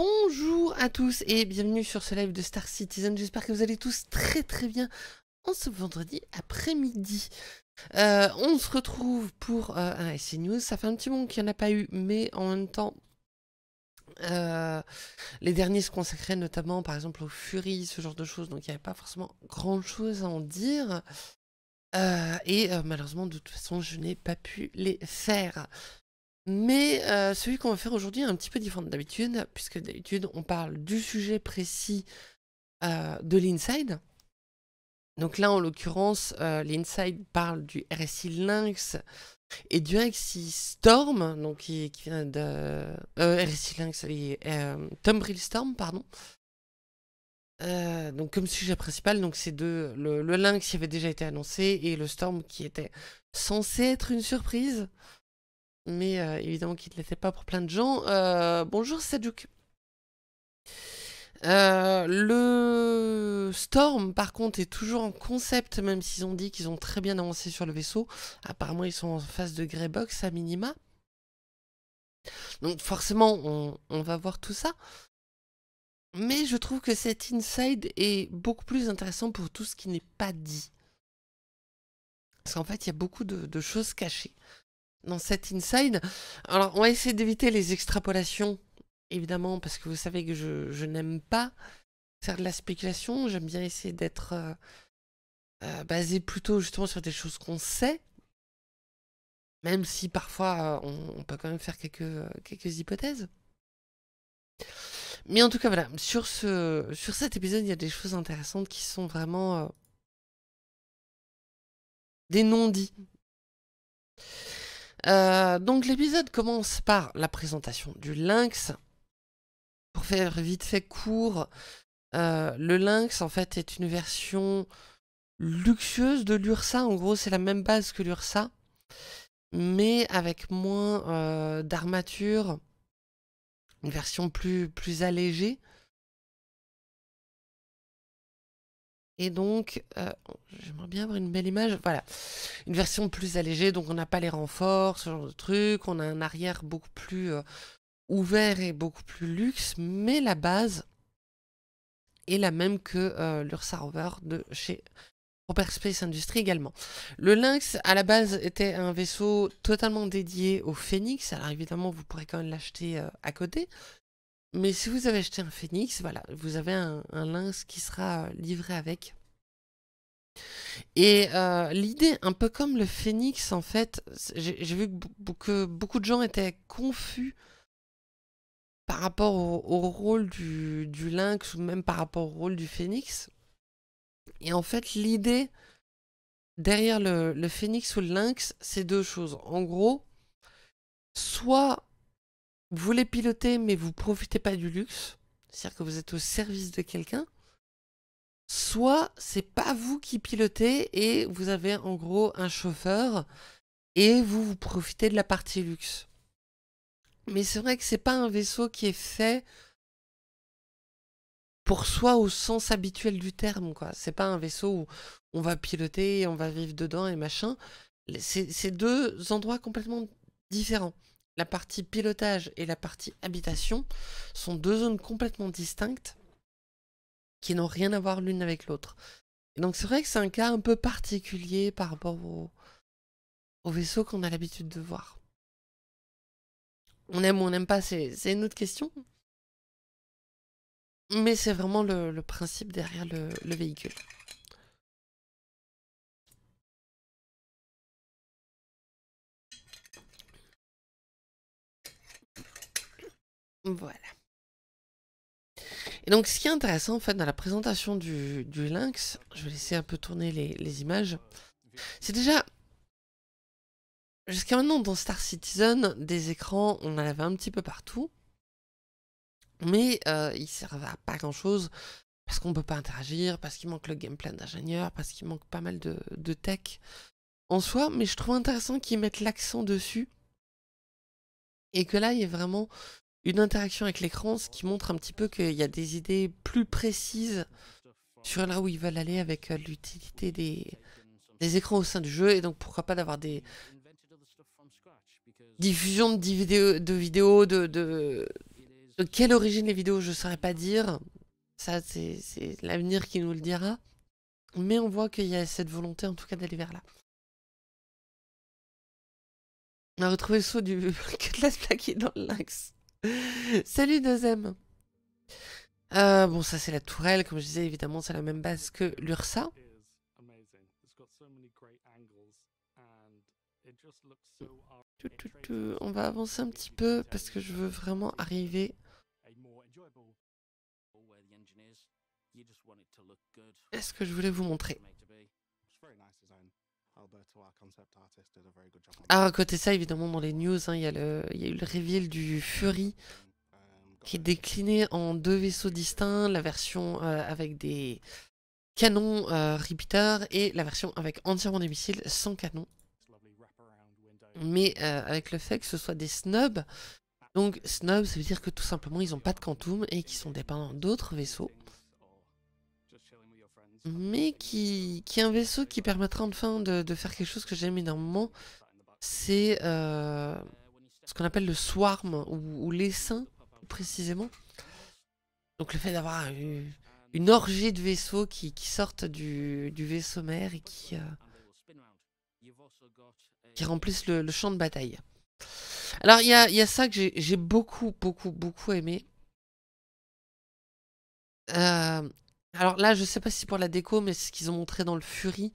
Bonjour à tous et bienvenue sur ce live de Star Citizen. J'espère que vous allez tous très très bien en ce vendredi après-midi. Euh, on se retrouve pour euh, un News. Ça fait un petit moment qu'il n'y en a pas eu, mais en même temps, euh, les derniers se consacraient notamment par exemple aux furies, ce genre de choses, donc il n'y avait pas forcément grand chose à en dire. et malheureusement, de toute façon, je n'ai pas pu les faire. Mais euh, celui qu'on va faire aujourd'hui est un petit peu différent d'habitude, puisque d'habitude on parle du sujet précis euh, de l'inside. Donc là en l'occurrence, euh, l'inside parle du RSI Lynx et du RSI Storm, donc qui, vient de RSI Lynx, et, Tumbril Storm, pardon. donc comme sujet principal, donc c'est deux, le, le, Lynx qui avait déjà été annoncé et le Storm qui était censé être une surprise mais euh, évidemment qu'il ne l'était pas pour plein de gens. Euh, bonjour Sajuk. Euh, le Storm, par contre, est toujours en concept, même s'ils ont dit qu'ils ont très bien avancé sur le vaisseau. Apparemment, ils sont en phase de Greybox à minima. Donc, forcément, on, va voir tout ça. Mais je trouve que cet inside est beaucoup plus intéressant pour tout ce qui n'est pas dit. Parce qu'en fait, il y a beaucoup de choses cachées dans cet inside. Alors, on va essayer d'éviter les extrapolations, évidemment, parce que vous savez que je, n'aime pas faire de la spéculation. J'aime bien essayer d'être euh, euh, basé plutôt justement sur des choses qu'on sait, même si parfois on, peut quand même faire quelques, hypothèses. Mais en tout cas, voilà, sur, ce, sur cet épisode, il y a des choses intéressantes qui sont vraiment euh, des non-dits. Euh, donc l'épisode commence par la présentation du lynx. Pour faire vite fait court, euh, le lynx en fait est une version luxueuse de l'Ursa. En gros, c'est la même base que l'Ursa, mais avec moins euh, d'armature, une version plus, plus allégée. Et donc, euh, j'aimerais bien avoir une belle image. Voilà, une version plus allégée. Donc, on n'a pas les renforts, ce genre de truc. On a un arrière beaucoup plus euh, ouvert et beaucoup plus luxe. Mais la base est la même que euh, l'Ursa Rover de chez Robert Space Industries également. Le Lynx, à la base, était un vaisseau totalement dédié au Phoenix. Alors, évidemment, vous pourrez quand même l'acheter à côté. Mais si vous avez acheté un phénix, voilà, vous avez un, lynx qui sera euh, livré avec. Et euh, l'idée, un peu comme le phénix, en fait, j'ai vu que, beaucoup de gens étaient confus par rapport au, rôle du, lynx ou même par rapport au rôle du phénix. Et en fait, l'idée derrière le, le phénix ou le lynx, c'est deux choses. En gros, soit vous les pilotez, mais vous profitez pas du luxe, c'est-à-dire que vous êtes au service de quelqu'un, soit c'est pas vous qui pilotez et vous avez en gros un chauffeur et vous, vous profitez de la partie luxe. Mais c'est vrai que c'est pas un vaisseau qui est fait pour soi au sens habituel du terme, quoi. C'est pas un vaisseau où on va piloter, et on va vivre dedans et machin. C'est deux endroits complètement différents la partie pilotage et la partie habitation sont deux zones complètement distinctes qui n'ont rien à voir l'une avec l'autre. donc c'est vrai que c'est un cas un peu particulier par rapport au vaisseau qu'on a l'habitude de voir. On aime ou on n'aime pas, c'est une autre question. Mais c'est vraiment le, principe derrière le véhicule. Voilà. Et donc ce qui est intéressant en fait dans la présentation du, Lynx, je vais laisser un peu tourner les, images, c'est déjà, jusqu'à maintenant dans Star Citizen, des écrans on en avait un petit peu partout, mais euh, ils servent à pas grand chose parce qu'on ne peut pas interagir, parce qu'il manque le gameplay d'ingénieur, parce qu'il manque pas mal de, de tech en soi, mais je trouve intéressant qu'ils mettent l'accent dessus et que là il y ait vraiment une interaction avec l'écran, ce qui montre un petit peu qu'il y a des idées plus précises sur là où ils veulent aller avec euh, l'utilité des, écrans au sein du jeu, et donc pourquoi pas d'avoir des diffusions de vidéos, de, vidéos de, quelle origine les vidéos, je ne saurais pas dire. Ça, c'est l'avenir qui nous le dira. Mais on voit qu'il y a cette volonté, en tout cas, d'aller vers là. On a retrouvé le saut du Cutlass plaqué dans le lynx. Salut 2 euh, Bon, ça c'est la tourelle, comme je disais, évidemment, c'est la même base que l'Ursa. On va avancer un petit peu parce que je veux vraiment arriver. Est-ce que je voulais vous montrer à côté de ça, évidemment, dans les news, hein, il y, a eu le reveal du Fury mm. um, qui est décliné en deux vaisseaux distincts, la version euh, avec des canons euh, et la version avec entièrement des missiles sans canon. Mais euh, avec le fait que ce soit des snubs, donc snubs, ça veut dire que tout simplement ils n'ont pas de quantum et qu'ils sont dépendants d'autres vaisseaux mais qui, qui est un vaisseau qui permettra enfin de, de faire quelque chose que j'aime énormément, c'est euh, ce qu'on appelle le swarm, ou, ou l'essaim, précisément. Donc le fait d'avoir une, une, orgie de vaisseaux qui, qui sortent du, du, vaisseau mère et qui, euh, qui remplissent le, le, champ de bataille. Alors il y a, y a, ça que j'ai beaucoup, beaucoup, beaucoup aimé. Euh, alors là, je sais pas si pour la déco, mais ce qu'ils ont montré dans le Fury,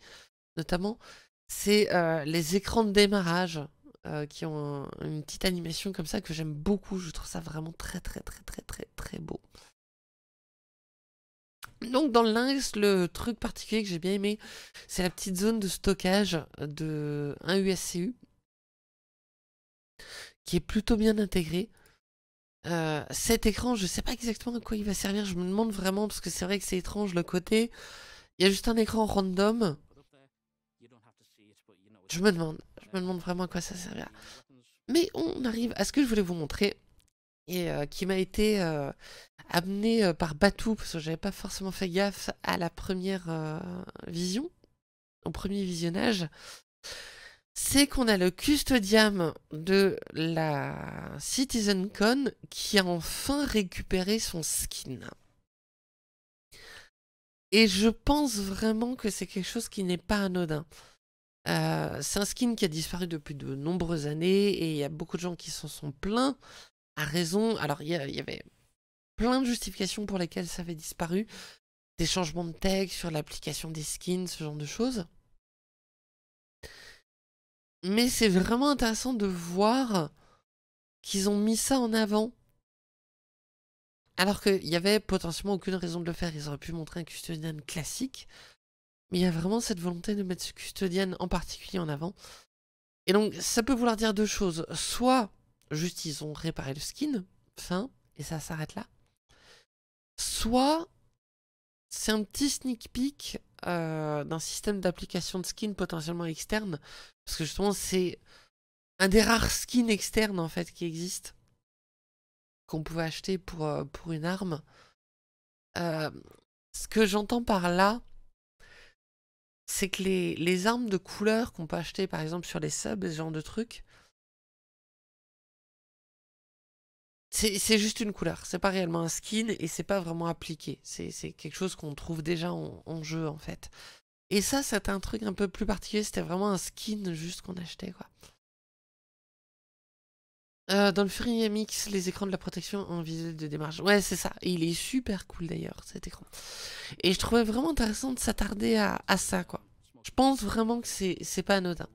notamment, c'est euh, les écrans de démarrage euh, qui ont une petite animation comme ça que j'aime beaucoup. Je trouve ça vraiment très très très très très très beau. Donc dans le Lynx, le truc particulier que j'ai bien aimé, c'est la petite zone de stockage de un USCU qui est plutôt bien intégrée. Euh, cet écran, je sais pas exactement à quoi il va servir, je me demande vraiment, parce que c'est vrai que c'est étrange le côté. Il y a juste un écran random. Je me demande, je me demande vraiment à quoi ça sert Mais on arrive à ce que je voulais vous montrer, et euh, qui m'a été euh, amené par Batou, parce que j'avais pas forcément fait gaffe à la première vision, au premier visionnage c'est qu'on a le custodiam de la CitizenCon qui a enfin récupéré son skin. Et je pense vraiment que c'est quelque chose qui n'est pas anodin. Euh, c'est un skin qui a disparu depuis de nombreuses années et il y a beaucoup de gens qui s'en sont plaints à raison. Alors il y, avait plein de justifications pour lesquelles ça avait disparu, des changements de texte sur l'application des skins, ce genre de choses. Mais c'est vraiment intéressant de voir qu'ils ont mis ça en avant. Alors qu'il n'y avait potentiellement aucune raison de le faire. Ils auraient pu montrer un custodian classique. Mais il y a vraiment cette volonté de mettre ce custodian en particulier en avant. Et donc, ça peut vouloir dire deux choses. Soit, juste, ils ont réparé le skin, fin, et ça s'arrête là. Soit, c'est un petit sneak peek euh, d'un système d'application de skins potentiellement externe. Parce que justement, c'est un des rares skins externes en fait qui existent. Qu'on pouvait acheter pour, euh, pour une arme. Euh, ce que j'entends par là, c'est que les, les, armes de couleur qu'on peut acheter par exemple sur les subs, ce genre de trucs, c'est juste une couleur, c'est pas réellement un skin et c'est pas vraiment appliqué. C'est quelque chose qu'on trouve déjà en, jeu en fait. Et ça, c'était un truc un peu plus particulier, c'était vraiment un skin juste qu'on achetait quoi. Euh, dans le Fury Mix les écrans de la protection en visée de démarche. Ouais, c'est ça. il est super cool d'ailleurs, cet écran. Et je trouvais vraiment intéressant de s'attarder à, à ça, quoi. Je pense vraiment que c'est pas anodin.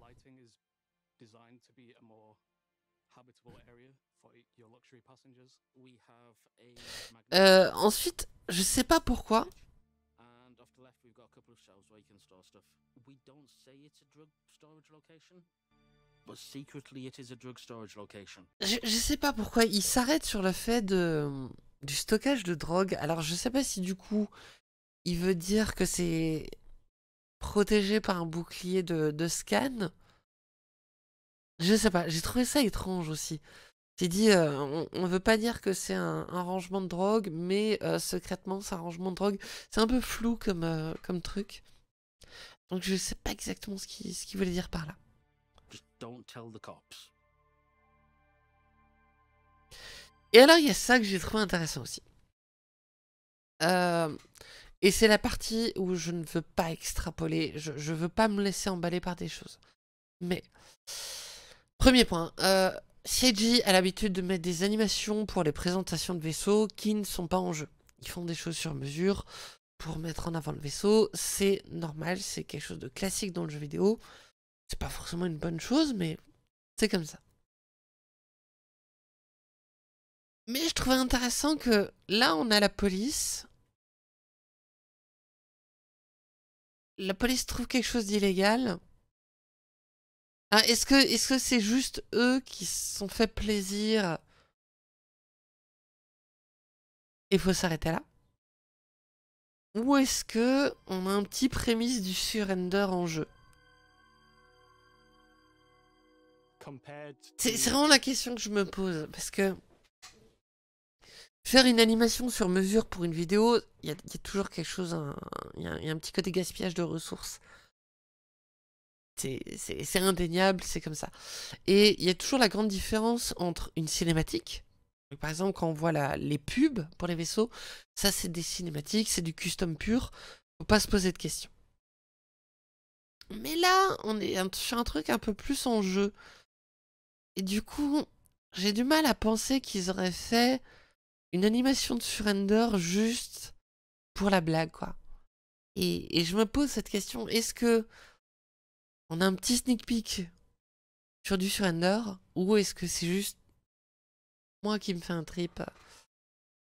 Euh, ensuite, je sais pas pourquoi. Je, je sais pas pourquoi il s'arrête sur le fait de, du stockage de drogue. Alors je sais pas si du coup il veut dire que c'est protégé par un bouclier de, de scan. Je sais pas, j'ai trouvé ça étrange aussi dit euh, on, ne veut pas dire que c'est un, rangement de drogue, mais euh, secrètement c'est un rangement de drogue. C'est un peu flou comme, euh, comme truc. Donc je sais pas exactement ce qu'il ce voulait dire par là. Et alors il y a ça que j'ai trouvé intéressant aussi. et c'est la partie où je ne veux pas extrapoler, je, je veux pas me laisser emballer par des choses. Mais, premier point, CG a l'habitude de mettre des animations pour les présentations de vaisseaux qui ne sont pas en jeu. Ils font des choses sur mesure pour mettre en avant le vaisseau. C'est normal, c'est quelque chose de classique dans le jeu vidéo. C'est pas forcément une bonne chose, mais c'est comme ça. Mais je trouvais intéressant que là, on a la police. La police trouve quelque chose d'illégal. Ah, est-ce que est-ce que c'est juste eux qui se sont fait plaisir Il faut s'arrêter là. Ou est-ce que on a un petit prémisse du surrender en jeu C'est vraiment la question que je me pose parce que faire une animation sur mesure pour une vidéo, il y, a toujours quelque chose, il y, a un petit côté gaspillage de ressources c'est indéniable, c'est comme ça. Et il y a toujours la grande différence entre une cinématique, par exemple quand on voit les pubs pour les vaisseaux, ça c'est des cinématiques, c'est du custom pur, faut pas se poser de questions. Mais là, on est sur un truc un peu plus en jeu. Et du coup, j'ai du mal à penser qu'ils auraient fait une animation de surrender juste pour la blague, quoi. Et, et je me pose cette question, est-ce que on a un petit sneak peek sur du surrender ou est-ce que c'est juste moi qui me fais un trip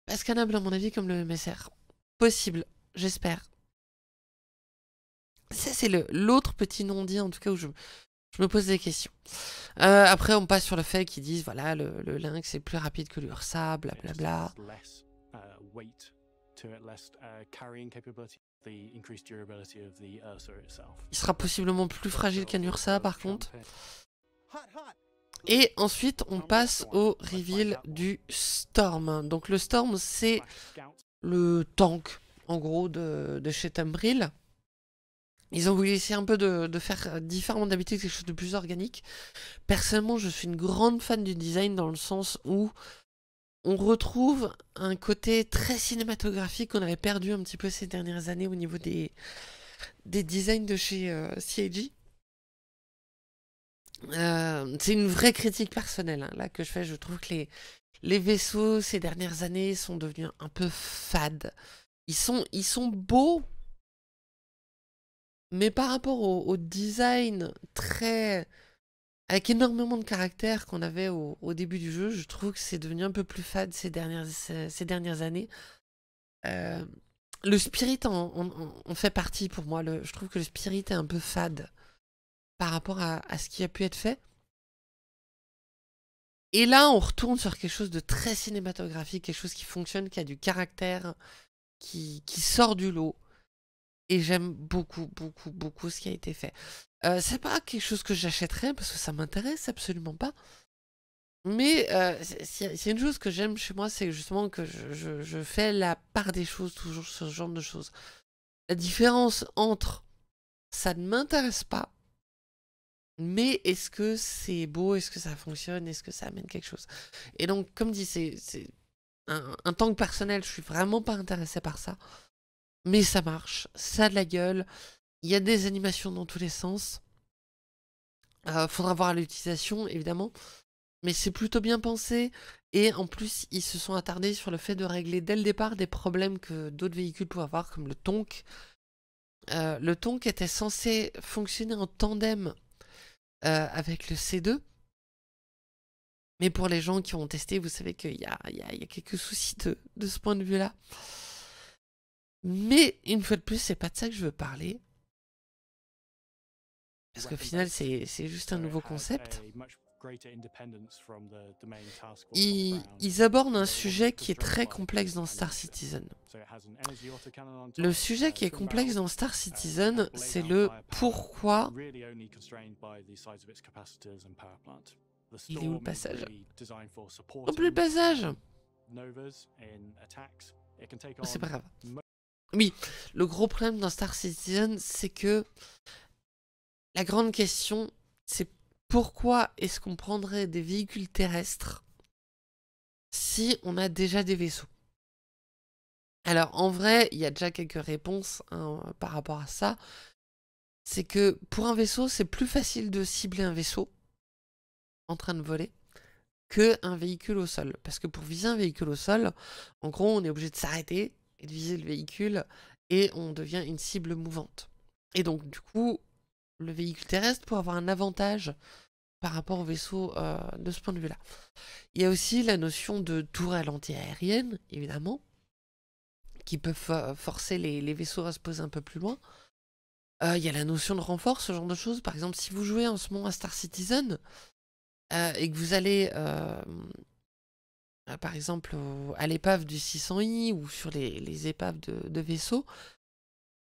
Pas scannable à mon avis comme le MSR. Possible, j'espère. Ça c'est l'autre petit non-dit en tout cas où je, me pose des questions. Euh, après on passe sur le fait qu'ils disent voilà le, Lynx est plus rapide que l'Ursa, blablabla. Uh, uh, Bla. Il sera possiblement plus fragile qu'un Ursa par contre. Et ensuite, on passe au reveal du Storm. Donc le Storm, c'est le tank, en gros, de, de chez Tambril. Ils ont voulu essayer un peu de, de faire différemment d'habitude quelque chose de plus organique. Personnellement, je suis une grande fan du design dans le sens où on retrouve un côté très cinématographique qu'on avait perdu un petit peu ces dernières années au niveau des, des designs de chez euh, CIG. Euh, c'est une vraie critique personnelle hein, là que je fais. Je trouve que les, les vaisseaux ces dernières années sont devenus un peu fades. Ils sont, ils sont beaux, mais par rapport au design très avec énormément de caractère qu'on avait au, début du jeu. Je trouve que c'est devenu un peu plus fade ces dernières, ces dernières années. Euh, le spirit en, fait partie pour moi. Le, je trouve que le spirit est un peu fade par rapport à, à, ce qui a pu être fait. Et là, on retourne sur quelque chose de très cinématographique, quelque chose qui fonctionne, qui a du caractère, qui, qui sort du lot. Et j'aime beaucoup, beaucoup, beaucoup ce qui a été fait. Euh, c'est pas quelque chose que j'achèterais parce que ça m'intéresse absolument pas. Mais euh, y c'est une chose que j'aime chez moi, c'est justement que je, fais la part des choses, toujours sur ce genre de choses. La différence entre ça ne m'intéresse pas, mais est-ce que c'est beau, est-ce que ça fonctionne, est-ce que ça amène quelque chose. Et donc, comme dit, c'est un, un tant que personnel, je suis vraiment pas intéressé par ça. Mais ça marche, ça de la gueule, il y a des animations dans tous les sens. Euh, faudra voir l'utilisation, évidemment. Mais c'est plutôt bien pensé. Et en plus, ils se sont attardés sur le fait de régler dès le départ des problèmes que d'autres véhicules pouvaient avoir, comme le Tonk. Euh, le Tonk était censé fonctionner en tandem euh, avec le C2. Mais pour les gens qui ont testé, vous savez qu'il y, a, quelques soucis de, de ce point de vue-là. Mais une fois de plus, c'est pas de ça que je veux parler. Parce qu'au final, c'est juste un nouveau concept. Ils, abordent un sujet qui est très complexe dans Star Citizen. Le sujet qui est uh, complexe dans Star uh, Citizen, c'est le pourquoi... Il est où le passage Non plus le passage oh, C'est pas grave. Oui, le gros problème dans Star Citizen, c'est que la grande question, c'est pourquoi est-ce qu'on prendrait des véhicules terrestres si on a déjà des vaisseaux Alors en vrai, il y a déjà quelques réponses hein, par rapport à ça. C'est que pour un vaisseau, c'est plus facile de cibler un vaisseau en train de voler qu'un véhicule au sol. Parce que pour viser un véhicule au sol, en gros, on est obligé de s'arrêter et de viser le véhicule et on devient une cible mouvante. Et donc, du coup, le véhicule terrestre pour avoir un avantage par rapport au vaisseau euh, de ce point de vue-là. Il y a aussi la notion de tourelle antiaérienne, évidemment, qui peut forcer les, vaisseaux à se poser un peu plus loin. Euh, il y a la notion de renfort, ce genre de choses. Par exemple, si vous jouez en ce moment à Star Citizen euh, et que vous allez, par exemple, à l'épave du 600i ou sur les, épaves de, de vaisseaux,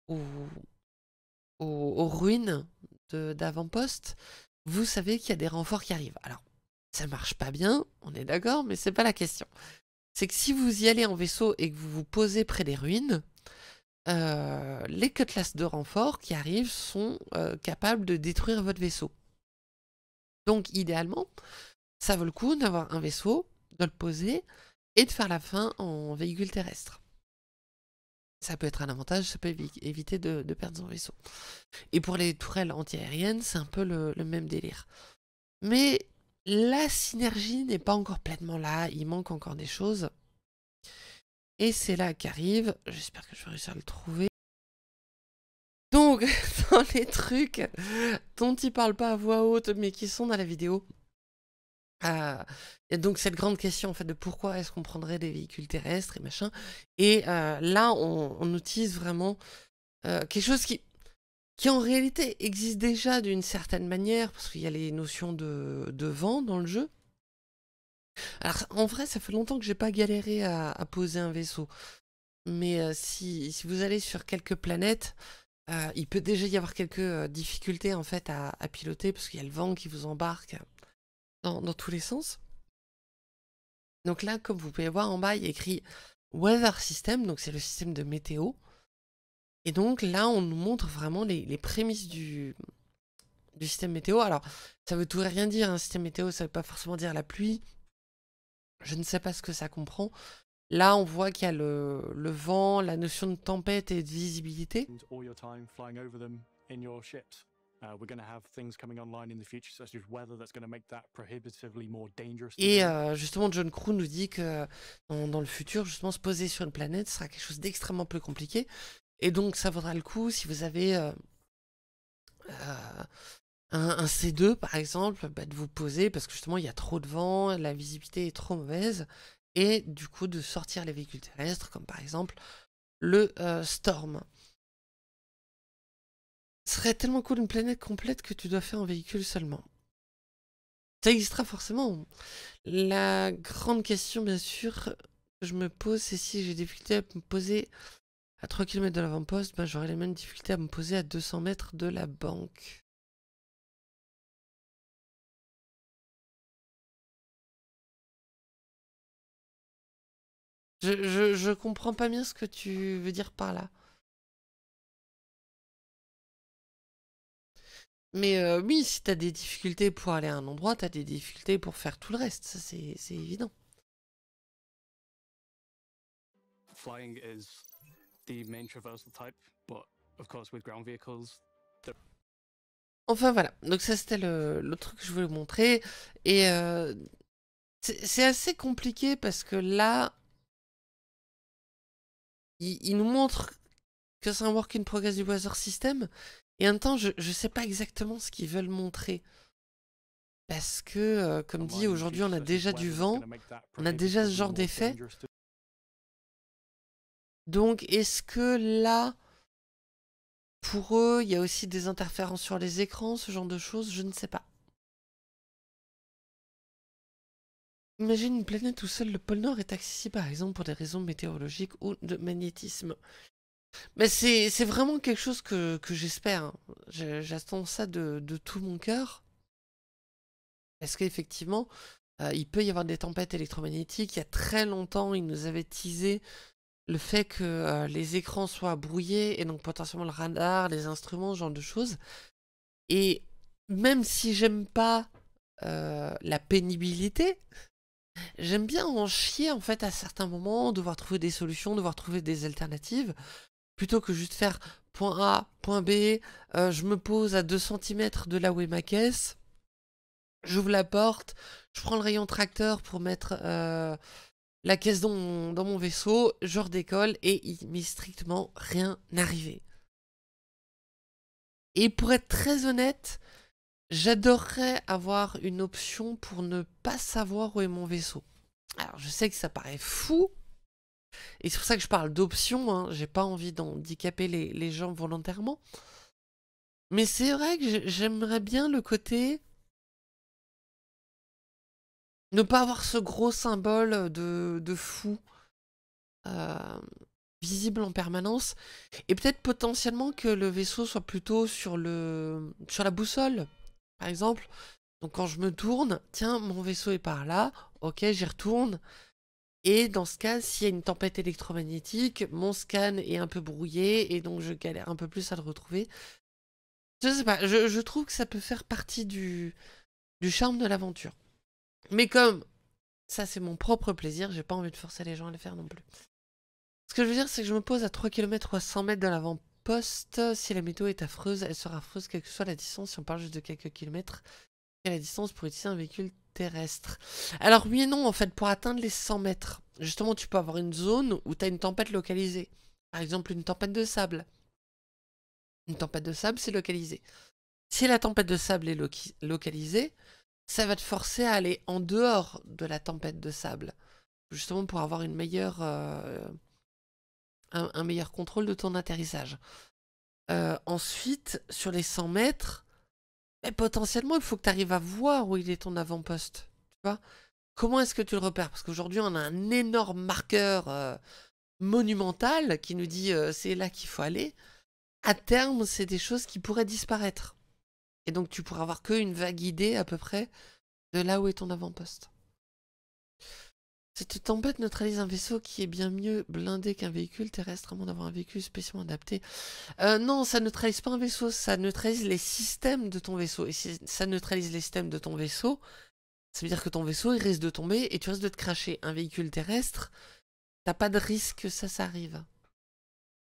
ou aux, ruines d'avant-poste, vous savez qu'il y a des renforts qui arrivent. Alors, ça marche pas bien, on est d'accord, mais c'est pas la question. C'est que si vous y allez en vaisseau et que vous vous posez près des ruines, euh, les cutlasses de renfort qui arrivent sont euh, capables de détruire votre vaisseau. Donc, idéalement, ça vaut le coup d'avoir un vaisseau, de le poser et de faire la fin en véhicule terrestre. Ça peut être un avantage, ça peut éviter de, perdre son vaisseau. Et pour les tourelles antiaériennes, c'est un peu le, même délire. Mais la synergie n'est pas encore pleinement là, il manque encore des choses. Et c'est là qu'arrive, j'espère que je vais réussir à le trouver. Donc, dans les trucs dont il parle pas à voix haute, mais qui sont dans la vidéo, y ah, a donc cette grande question en fait de pourquoi est-ce qu'on prendrait des véhicules terrestres et machin. Et euh, là, on, utilise vraiment euh, quelque chose qui, qui en réalité existe déjà d'une certaine manière, parce qu'il y a les notions de, de, vent dans le jeu. Alors en vrai, ça fait longtemps que j'ai pas galéré à, poser un vaisseau. Mais euh, si, vous allez sur quelques planètes, il peut déjà y avoir quelques difficultés en fait à, à piloter, parce qu'il y a le vent qui vous embarque dans, tous les sens. Donc là, comme vous pouvez voir en bas, il y écrit Weather System, donc c'est le système de météo. Et donc là, on nous montre vraiment les, prémices du, système météo. Alors, ça veut tout rien dire, un hein. système météo, ça ne veut pas forcément dire la pluie. Je ne sais pas ce que ça comprend. Là, on voit qu'il y a le, vent, la notion de tempête et de visibilité. Et euh, justement, John Crew nous dit que dans, le futur, justement, se poser sur une planète sera quelque chose d'extrêmement plus compliqué. Et donc, ça vaudra le coup si vous avez euh, euh, un, C2, par exemple, bah, de vous poser parce que justement, il y a trop de vent, la visibilité est trop mauvaise. Et du coup, de sortir les véhicules terrestres, comme par exemple le Storm. Ce serait tellement cool une planète complète que tu dois faire en véhicule seulement. Ça existera forcément. La grande question, bien sûr, que je me pose, c'est si j'ai des difficultés à me poser à 3 km de l'avant-poste, ben j'aurai les mêmes difficultés à me poser à 200 mètres de la banque. Je, je, je comprends pas bien ce que tu veux dire par là. Mais euh, oui, si t'as des difficultés pour aller à un endroit, t'as des difficultés pour faire tout le reste, ça c'est évident. Enfin voilà, donc ça c'était le, le, truc que je voulais vous montrer. Et euh, c'est assez compliqué parce que là, il, nous montre que c'est un work in progress du Weather System, et en même temps, je ne sais pas exactement ce qu'ils veulent montrer. Parce que, euh, comme dit, aujourd'hui, on a déjà du vent, on a déjà ce genre d'effet. Donc, est-ce que là, pour eux, il y a aussi des interférences sur les écrans, ce genre de choses Je ne sais pas. Imagine une planète où seul le pôle Nord est accessible, par exemple, pour des raisons météorologiques ou de magnétisme. Mais c'est vraiment quelque chose que, que j'espère. J'attends ça de, tout mon cœur. Parce qu'effectivement, euh, il peut y avoir des tempêtes électromagnétiques. Il y a très longtemps, ils nous avaient teasé le fait que euh, les écrans soient brouillés et donc potentiellement le radar, les instruments, ce genre de choses. Et même si j'aime pas euh, la pénibilité, j'aime bien en chier en fait à certains moments, devoir trouver des solutions, devoir trouver des alternatives plutôt que juste faire point A, point B, euh, je me pose à 2 cm de là où est ma caisse, j'ouvre la porte, je prends le rayon tracteur pour mettre euh, la caisse dans mon, vaisseau, je redécolle et il m'est strictement rien arrivé. Et pour être très honnête, j'adorerais avoir une option pour ne pas savoir où est mon vaisseau. Alors je sais que ça paraît fou, et c'est pour ça que je parle d'options, hein. j'ai pas envie d'handicaper les, les gens volontairement. Mais c'est vrai que j'aimerais bien le côté... Ne pas avoir ce gros symbole de, de fou euh, visible en permanence. Et peut-être potentiellement que le vaisseau soit plutôt sur, le, sur la boussole, par exemple. Donc quand je me tourne, tiens, mon vaisseau est par là, ok, j'y retourne. Et dans ce cas, s'il y a une tempête électromagnétique, mon scan est un peu brouillé et donc je galère un peu plus à le retrouver. Je sais pas, je, trouve que ça peut faire partie du, du charme de l'aventure. Mais comme ça c'est mon propre plaisir, j'ai pas envie de forcer les gens à le faire non plus. Ce que je veux dire, c'est que je me pose à 3 km ou à 100 mètres de l'avant-poste. Si la météo est affreuse, elle sera affreuse quelle que soit la distance, si on parle juste de quelques kilomètres. Quelle la distance pour utiliser un véhicule terrestre. Alors oui et non, en fait, pour atteindre les 100 mètres, justement, tu peux avoir une zone où tu as une tempête localisée. Par exemple, une tempête de sable. Une tempête de sable, c'est localisé. Si la tempête de sable est localisée, ça va te forcer à aller en dehors de la tempête de sable. Justement pour avoir une meilleure, euh, un, meilleur contrôle de ton atterrissage. Euh, ensuite, sur les 100 mètres, mais potentiellement, il faut que tu arrives à voir où il est ton avant-poste. Tu vois Comment est-ce que tu le repères Parce qu'aujourd'hui, on a un énorme marqueur euh, monumental qui nous dit euh, c'est là qu'il faut aller. À terme, c'est des choses qui pourraient disparaître. Et donc, tu pourras avoir qu'une vague idée à peu près de là où est ton avant-poste. Cette tempête neutralise un vaisseau qui est bien mieux blindé qu'un véhicule terrestre, avant moins d'avoir un véhicule spécialement adapté. Euh, non, ça neutralise pas un vaisseau, ça neutralise les systèmes de ton vaisseau. Et si ça neutralise les systèmes de ton vaisseau, ça veut dire que ton vaisseau, il risque de tomber et tu risques de te cracher. Un véhicule terrestre, t'as pas de risque que ça, s'arrive.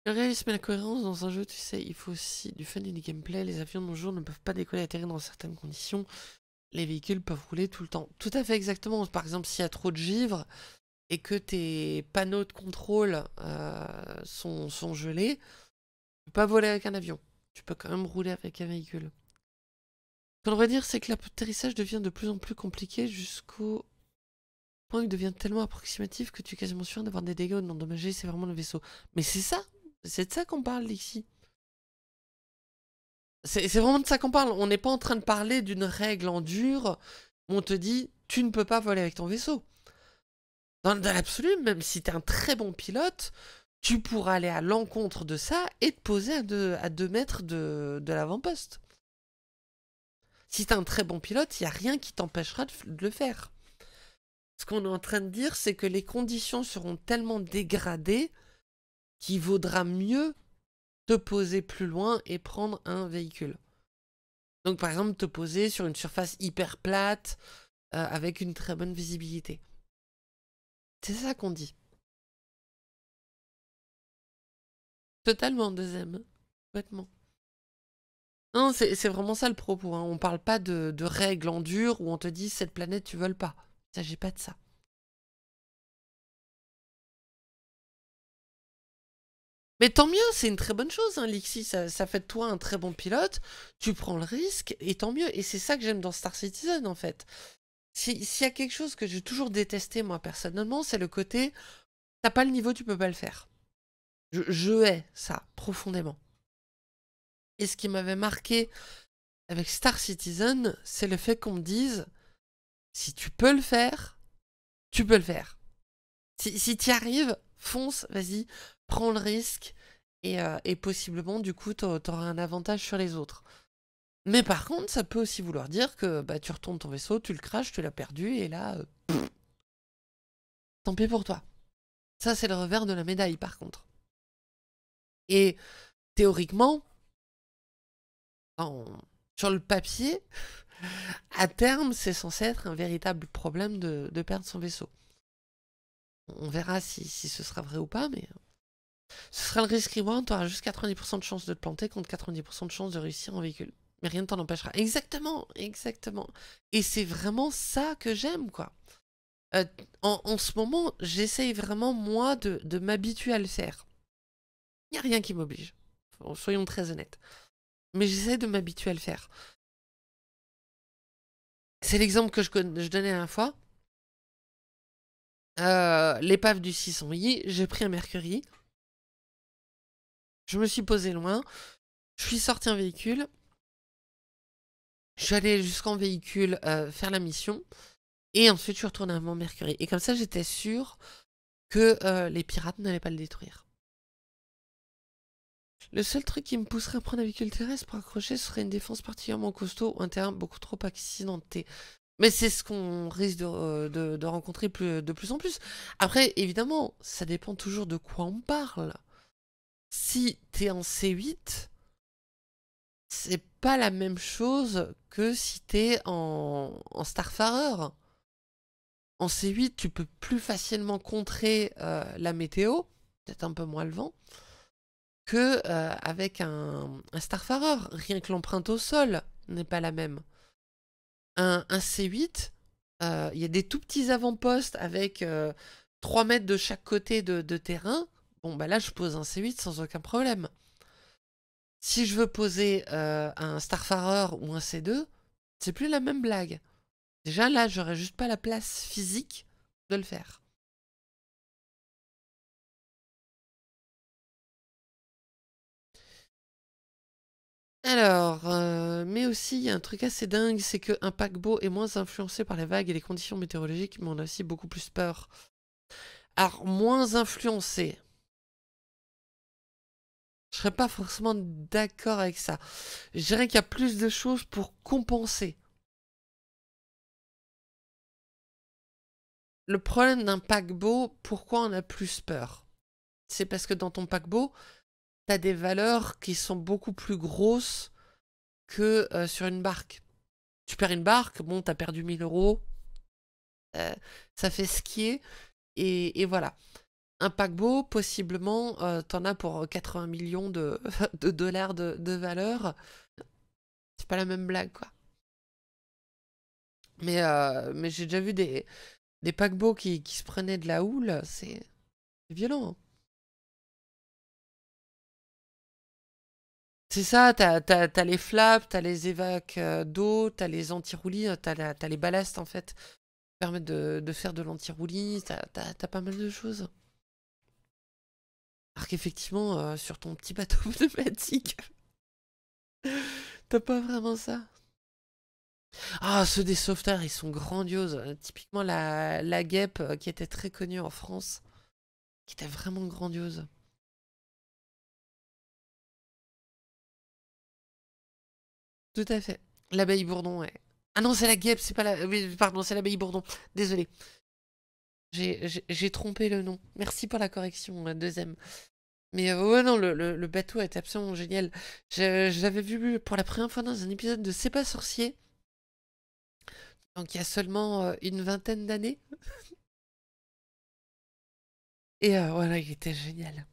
Le réalisme et la cohérence dans un jeu, tu sais, il faut aussi du fun et du gameplay. Les avions de nos jours ne peuvent pas décoller et atterrir dans certaines conditions les véhicules peuvent rouler tout le temps. Tout à fait exactement. Par exemple, s'il y a trop de givre et que tes panneaux de contrôle euh, sont, gelés, tu peux pas voler avec un avion. Tu peux quand même rouler avec un véhicule. Ce qu'on devrait dire, c'est que l'atterrissage devient de plus en plus compliqué jusqu'au point où il devient tellement approximatif que tu es quasiment sûr d'avoir des dégâts ou d'endommager vraiment le vaisseau. Mais c'est ça C'est de ça qu'on parle ici. C'est vraiment de ça qu'on parle. On n'est pas en train de parler d'une règle en dur où on te dit tu ne peux pas voler avec ton vaisseau. Dans, l'absolu, même si tu es un très bon pilote, tu pourras aller à l'encontre de ça et te poser à à deux mètres de, de l'avant-poste. Si tu es un très bon pilote, il n'y a rien qui t'empêchera de le faire. Ce qu'on est en train de dire, c'est que les conditions seront tellement dégradées qu'il vaudra mieux te poser plus loin et prendre un véhicule. Donc par exemple te poser sur une surface hyper plate euh, avec une très bonne visibilité. C'est ça qu'on dit. Totalement deuxième, complètement. c'est vraiment ça le propos. Hein. On ne parle pas de, règles en dur où on te dit cette planète tu veux pas. Il s'agit pas de ça. Mais tant mieux, c'est une très bonne chose, hein, Lixi. Ça, fait de toi un très bon pilote. Tu prends le risque et tant mieux. Et c'est ça que j'aime dans Star Citizen, en fait. S'il y a quelque chose que j'ai toujours détesté, moi, personnellement, c'est le côté t'as pas le niveau, tu peux pas le faire. Je, hais ça, profondément. Et ce qui m'avait marqué avec Star Citizen, c'est le fait qu'on me dise si tu peux le faire, tu peux le faire. Si, si tu arrives, fonce, vas-y, prends le risque et, euh, possiblement du coup t'auras un avantage sur les autres. Mais par contre, ça peut aussi vouloir dire que bah, tu retournes ton vaisseau, tu le craches, tu l'as perdu et là, euh, tant pis pour toi. Ça, c'est le revers de la médaille par contre. Et théoriquement, sur le papier, à terme, c'est censé être un véritable problème de, perdre son vaisseau. On verra si, si ce sera vrai ou pas, mais euh, ce sera le risque reward, tu auras juste 90% de chance de planter contre 90% de chance de réussir en véhicule. Mais rien ne t'en empêchera. Exactement, exactement. Et c'est vraiment ça que j'aime, quoi. Euh, en, ce moment, j'essaye vraiment, moi, de, de m'habituer à le faire. Il n'y a rien qui m'oblige. Soyons très honnêtes. Mais j'essaie de m'habituer à le faire. C'est l'exemple que je, je donnais à la fois. Euh, l'épave du 600i, j'ai pris un Mercury. Je me suis posé loin. Je suis sorti en véhicule. Je suis jusqu'en véhicule euh, faire la mission. Et ensuite, je suis retourné à mon Mercury. Et comme ça, j'étais sûr que euh, les pirates n'allaient pas le détruire. Le seul truc qui me pousserait à prendre un véhicule terrestre pour accrocher serait une défense particulièrement costaud ou un terrain beaucoup trop accidenté. Mais c'est ce qu'on risque de, euh, rencontrer de plus en plus. Après, évidemment, ça dépend toujours de quoi on parle si t'es en C8, c'est pas la même chose que si t'es en, en Starfarer. En C8, tu peux plus facilement contrer euh, la météo, peut-être un peu moins le vent, que euh, avec un, Starfarer. Rien que l'empreinte au sol n'est pas la même. Un, C8, euh, il y a des tout petits avant-postes avec 3 mètres de chaque côté de terrain. Bon, bah là, je pose un C8 sans aucun problème. Si je veux poser euh, un Starfarer ou un C2, c'est plus la même blague. Déjà là, j'aurais juste pas la place physique de le faire. Alors, euh, mais aussi, il y a un truc assez dingue, c'est qu'un paquebot est moins influencé par les vagues et les conditions météorologiques, mais on a aussi beaucoup plus peur. Alors, moins influencé je serais pas forcément d'accord avec ça. Je dirais qu'il y a plus de choses pour compenser. Le problème d'un paquebot, pourquoi on a plus peur C'est parce que dans ton paquebot, tu as des valeurs qui sont beaucoup plus grosses que euh, sur une barque. Tu perds une barque, bon, t'as perdu 1000 euros, euh, ça fait skier, et voilà un paquebot, possiblement, euh, t'en as pour 80 euh, millions de, dollars de, valeur. C'est pas la même blague, quoi. Mais, euh, mais j'ai déjà vu des, des paquebots qui, qui, se prenaient de la houle, c'est violent. Hein. C'est ça, t'as les flaps, t'as les évacs d'eau, t'as les anti-roulis, t'as les ballasts en fait, qui permettent de, de faire de l'anti-roulis, t'as pas mal de choses. Alors qu'effectivement, euh, sur ton petit bateau pneumatique, t'as pas vraiment ça. Ah, ceux des sauveteurs, ils sont grandioses. Euh, typiquement, la, la guêpe euh, qui était très connue en France, qui était vraiment grandiose. Tout à fait. L'abeille bourdon, ouais. Ah non, c'est la guêpe, c'est pas la... Oui, pardon, c'est l'abeille bourdon. Désolé. J'ai trompé le nom. Merci pour la correction, euh, deuxième. Mais euh, ouais, non, le, le, le, bateau est absolument génial. J'avais vu pour la première fois dans un épisode de C'est pas sorcier. Donc il y a seulement euh, une vingtaine d'années. Et voilà, il était génial.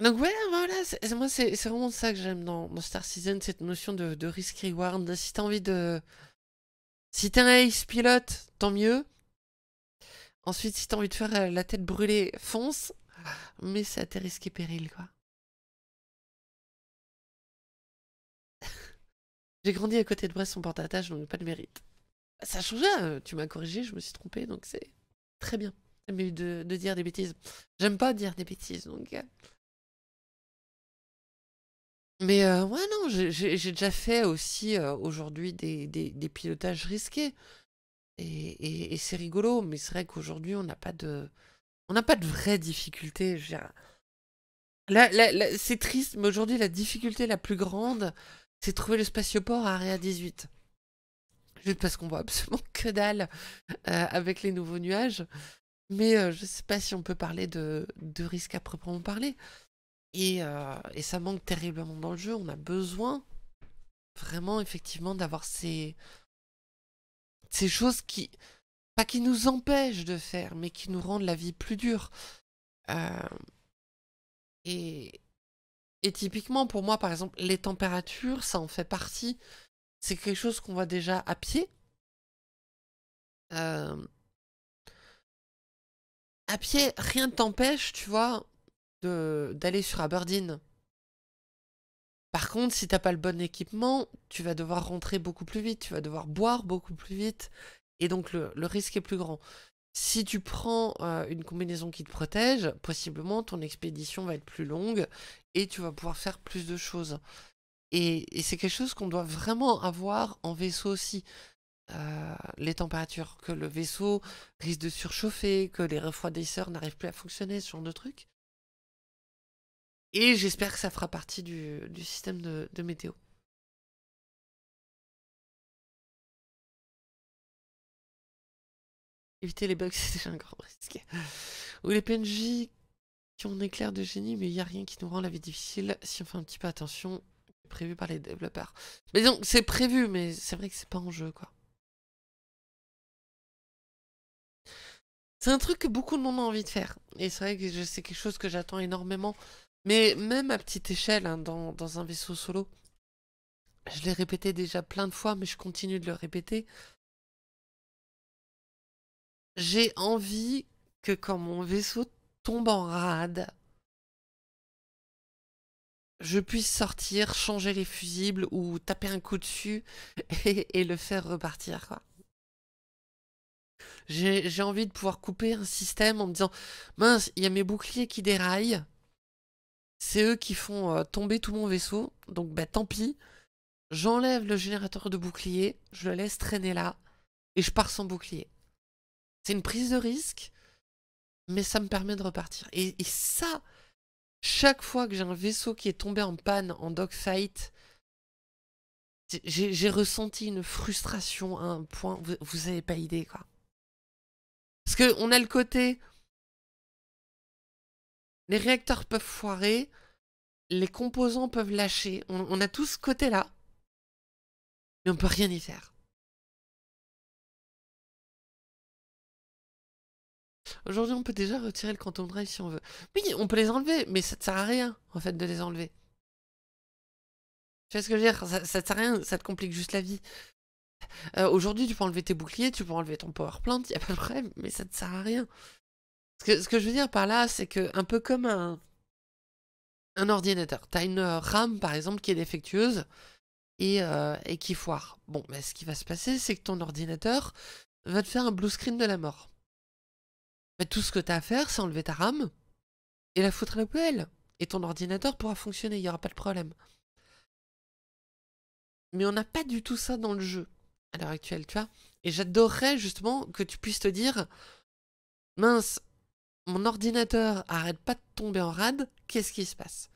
Donc ouais, voilà, moi c'est vraiment ça que j'aime dans, Star Season, cette notion de, de risk-reward. Si t'as envie de... Si t'es un ace pilote, tant mieux. Ensuite, si t'as envie de faire euh, la tête brûlée, fonce. Mais c'est à tes risques et périls, quoi. J'ai grandi à côté de Brest en porte attache donc pas de mérite. Ça a changé, euh, tu m'as corrigé, je me suis trompée, donc c'est très bien. J'aime de, de dire des bêtises. J'aime pas dire des bêtises, donc. Euh. Mais ouais, non, j'ai déjà fait aussi aujourd'hui des, pilotages risqués. Et, c'est rigolo, mais c'est vrai qu'aujourd'hui, on n'a pas de... On n'a pas de vraies difficultés. Là, c'est triste, mais aujourd'hui, la difficulté la plus grande, c'est trouver le spatioport à Area 18. Juste parce qu'on voit absolument que dalle euh, avec les nouveaux nuages. Mais euh, je ne sais pas si on peut parler de, de risque à proprement parler. Et, euh, et, ça manque terriblement dans le jeu. On a besoin vraiment, effectivement, d'avoir ces, ces choses qui, pas qui nous empêchent de faire, mais qui nous rendent la vie plus dure. Euh, et, et typiquement, pour moi, par exemple, les températures, ça en fait partie. C'est quelque chose qu'on voit déjà à pied. Euh, à pied, rien ne t'empêche, tu vois, d'aller sur Aberdeen. Par contre, si t'as pas le bon équipement, tu vas devoir rentrer beaucoup plus vite, tu vas devoir boire beaucoup plus vite, et donc le, risque est plus grand. Si tu prends euh, une combinaison qui te protège, possiblement ton expédition va être plus longue et tu vas pouvoir faire plus de choses. Et, c'est quelque chose qu'on doit vraiment avoir en vaisseau aussi. Euh, les températures, que le vaisseau risque de surchauffer, que les refroidisseurs n'arrivent plus à fonctionner, ce genre de trucs. Et j'espère que ça fera partie du, système de, météo. Éviter les bugs, c'est déjà un grand risque. Ou les PNJ qui ont un éclair de génie, mais il n'y a rien qui nous rend la vie difficile si on fait un petit peu attention. Prévu par les développeurs. Mais donc, c'est prévu, mais c'est vrai que c'est pas en jeu, quoi. C'est un truc que beaucoup de monde a envie de faire. Et c'est vrai que c'est quelque chose que j'attends énormément mais même à petite échelle, hein, dans, dans, un vaisseau solo, je l'ai répété déjà plein de fois, mais je continue de le répéter. J'ai envie que quand mon vaisseau tombe en rade, je puisse sortir, changer les fusibles ou taper un coup dessus et, le faire repartir. J'ai envie de pouvoir couper un système en me disant mince, il y a mes boucliers qui déraillent. C'est eux qui font euh, tomber tout mon vaisseau. Donc bah tant pis. J'enlève le générateur de bouclier, je le laisse traîner là, et je pars sans bouclier. C'est une prise de risque, mais ça me permet de repartir. Et, ça, chaque fois que j'ai un vaisseau qui est tombé en panne en dogfight, j'ai ressenti une frustration à un point, vous, n'avez avez pas idée quoi. Parce que on a le côté, les réacteurs peuvent foirer, les composants peuvent lâcher. On, a tout ce côté-là, mais on peut rien y faire. Aujourd'hui, on peut déjà retirer le Quantum Drive si on veut. Oui, on peut les enlever, mais ça ne sert à rien, en fait, de les enlever. Tu vois ce que je veux dire ça, ne sert à rien, ça te complique juste la vie. Euh, aujourd'hui, tu peux enlever tes boucliers, tu peux enlever ton power plant, il a pas de problème, mais ça ne sert à rien. Ce que, je veux dire par là, c'est que un peu comme un, ordinateur, T'as une euh, RAM par exemple qui est défectueuse euh, et, qui foire. Bon, mais ce qui va se passer, c'est que ton ordinateur va te faire un blue screen de la mort. Mais tout ce que t'as à faire, c'est enlever ta RAM et la foutre à la poubelle. Et ton ordinateur pourra fonctionner, il n'y aura pas de problème. Mais on n'a pas du tout ça dans le jeu à l'heure actuelle, tu vois. Et j'adorerais justement que tu puisses te dire, mince, mon ordinateur arrête pas de tomber en rade, qu'est-ce qui se passe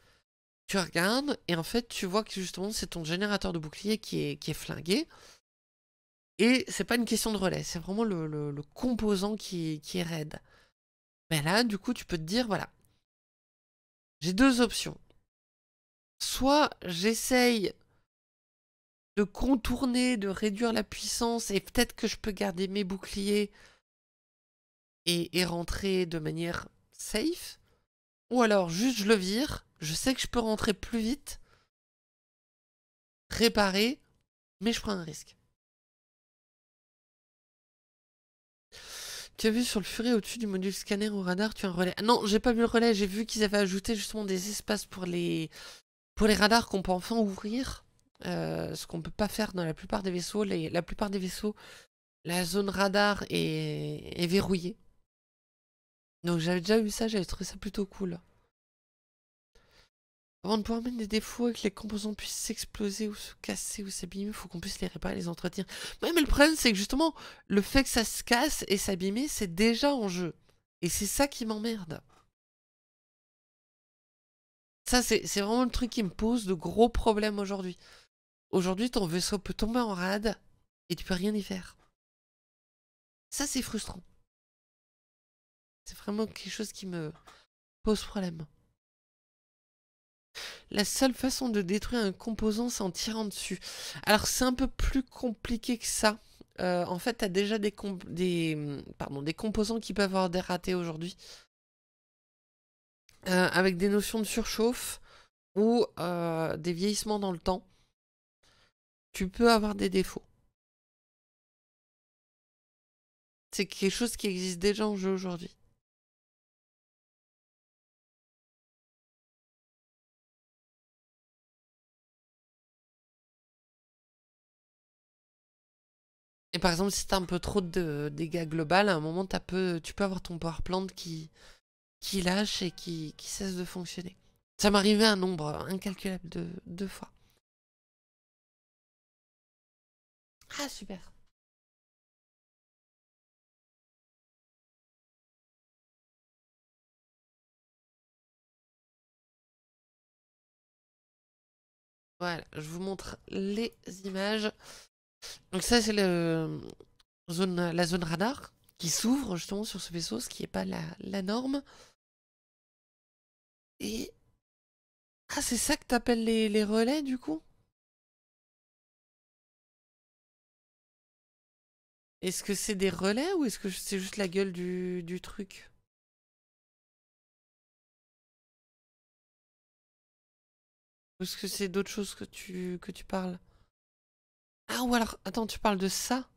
Tu regardes et en fait tu vois que justement c'est ton générateur de bouclier qui est, flingué. Et c'est pas une question de relais, c'est vraiment le, composant qui, qui, est raide. Mais là, du coup, tu peux te dire, voilà, j'ai deux options. Soit j'essaye de contourner, de réduire la puissance, et peut-être que je peux garder mes boucliers et, rentrer de manière safe, ou alors juste je le vire, je sais que je peux rentrer plus vite, réparer, mais je prends un risque. Tu as vu sur le furet au-dessus du module scanner ou radar, tu as un relais. Non, j'ai pas vu le relais, j'ai vu qu'ils avaient ajouté justement des espaces pour les, pour les radars qu'on peut enfin ouvrir. Euh, ce qu'on peut pas faire dans la plupart des vaisseaux. la plupart des vaisseaux, la zone radar est verrouillée. Donc j'avais déjà vu ça, j'avais trouvé ça plutôt cool. Avant de pouvoir mettre des défauts et que les composants puissent s'exploser ou se casser ou s'abîmer, il faut qu'on puisse les réparer, les entretenir. Ouais, mais le problème, c'est que justement, le fait que ça se casse et s'abîmer, c'est déjà en jeu. Et c'est ça qui m'emmerde. Ça, c'est vraiment le truc qui me pose de gros problèmes aujourd'hui. Aujourd'hui, ton vaisseau peut tomber en rade et tu peux rien y faire. Ça, c'est frustrant. C'est vraiment quelque chose qui me pose problème. La seule façon de détruire un composant, c'est en tirant dessus. Alors c'est un peu plus compliqué que ça. Euh, en fait, tu as déjà des, composants qui peuvent avoir des ratés aujourd'hui. Euh, avec des notions de surchauffe ou euh, des vieillissements dans le temps. Tu peux avoir des défauts. C'est quelque chose qui existe déjà en jeu aujourd'hui. par exemple, si t'as un peu trop de dégâts global. à un moment, as peu, tu peux avoir ton power plant qui, qui lâche et qui, qui cesse de fonctionner. Ça m'est arrivé un nombre incalculable de, de fois. Ah, super. Voilà, je vous montre les images. Donc ça, c'est euh, zone, euh, la zone radar qui s'ouvre justement sur ce vaisseau, ce qui n'est pas la, la, norme. Et... Ah, c'est ça que t'appelles les, les relais, du coup Est-ce que c'est des relais ou est-ce que c'est juste la gueule du, du truc Ou est-ce que c'est d'autres choses que tu, que tu parles ah ou alors, attends, tu parles de ça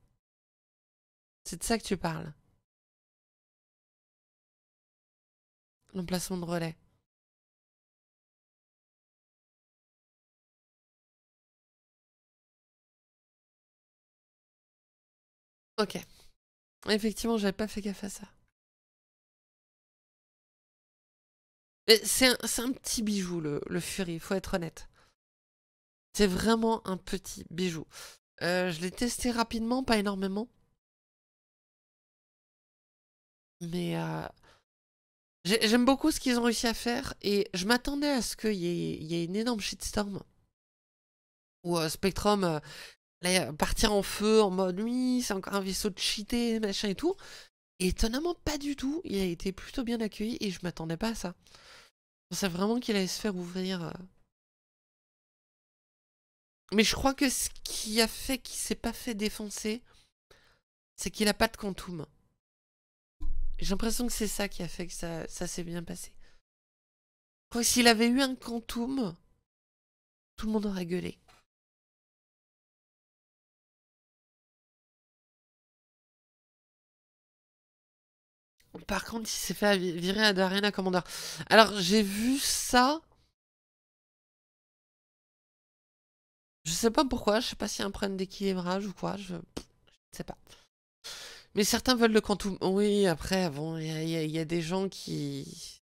C'est de ça que tu parles. L'emplacement de relais. Ok. Effectivement, j'avais pas fait gaffe à ça. C'est un, un, petit bijou, le, le Fury, faut être honnête. C'est vraiment un petit bijou. Euh, je l'ai testé rapidement, pas énormément. Mais euh, j'aime beaucoup ce qu'ils ont réussi à faire et je m'attendais à ce qu'il y, ait une énorme shitstorm. Ou euh, Spectrum partir en feu en mode oui, c'est encore un vaisseau de cheaté, machin et tout. étonnamment, pas du tout. Il a été plutôt bien accueilli et je m'attendais pas à ça. Je pensais vraiment qu'il allait se faire ouvrir mais je crois que ce qui a fait qu'il s'est pas fait défoncer, c'est qu'il n'a pas de quantum. J'ai l'impression que c'est ça qui a fait que ça, ça s'est bien passé. Je crois que s'il avait eu un quantum, tout le monde aurait gueulé. Par contre, il s'est fait virer à Darena Commander. Alors, j'ai vu ça Je sais pas pourquoi, je sais pas s'il y a un problème d'équilibrage ou quoi, je... je sais pas. Mais certains veulent le quantum. Oui, après, bon, il y a, des gens qui...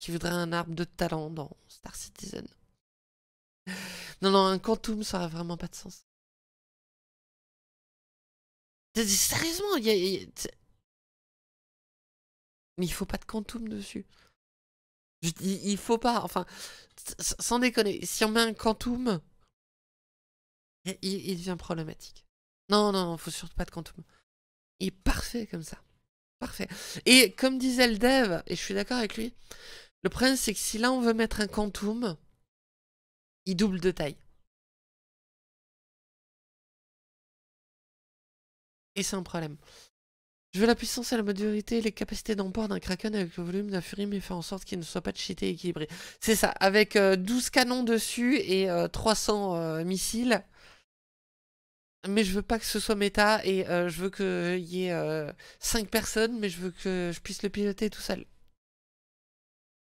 qui voudraient un arbre de talent dans Star Citizen. Non, non, un quantum, ça aurait vraiment pas de sens. Sérieusement, il Mais il faut pas de quantum dessus. Il, faut pas, enfin, sans déconner, si on met un quantum, il, devient problématique. Non, non, faut surtout pas de quantum. Il est parfait comme ça. Parfait. Et comme disait le dev, et je suis d'accord avec lui, le problème c'est que si là on veut mettre un quantum, il double de taille. Et c'est un problème. Je veux la puissance et la modularité, les capacités d'emport d'un Kraken avec le volume d'un Fury, mais fait en sorte qu'il ne soit pas cheaté et équilibré. C'est ça, avec 12 euh, canons dessus et 300 euh, euh, missiles. Mais je veux pas que ce soit méta et je veux qu'il y ait 5 personnes, mais je veux que je puisse le piloter tout seul.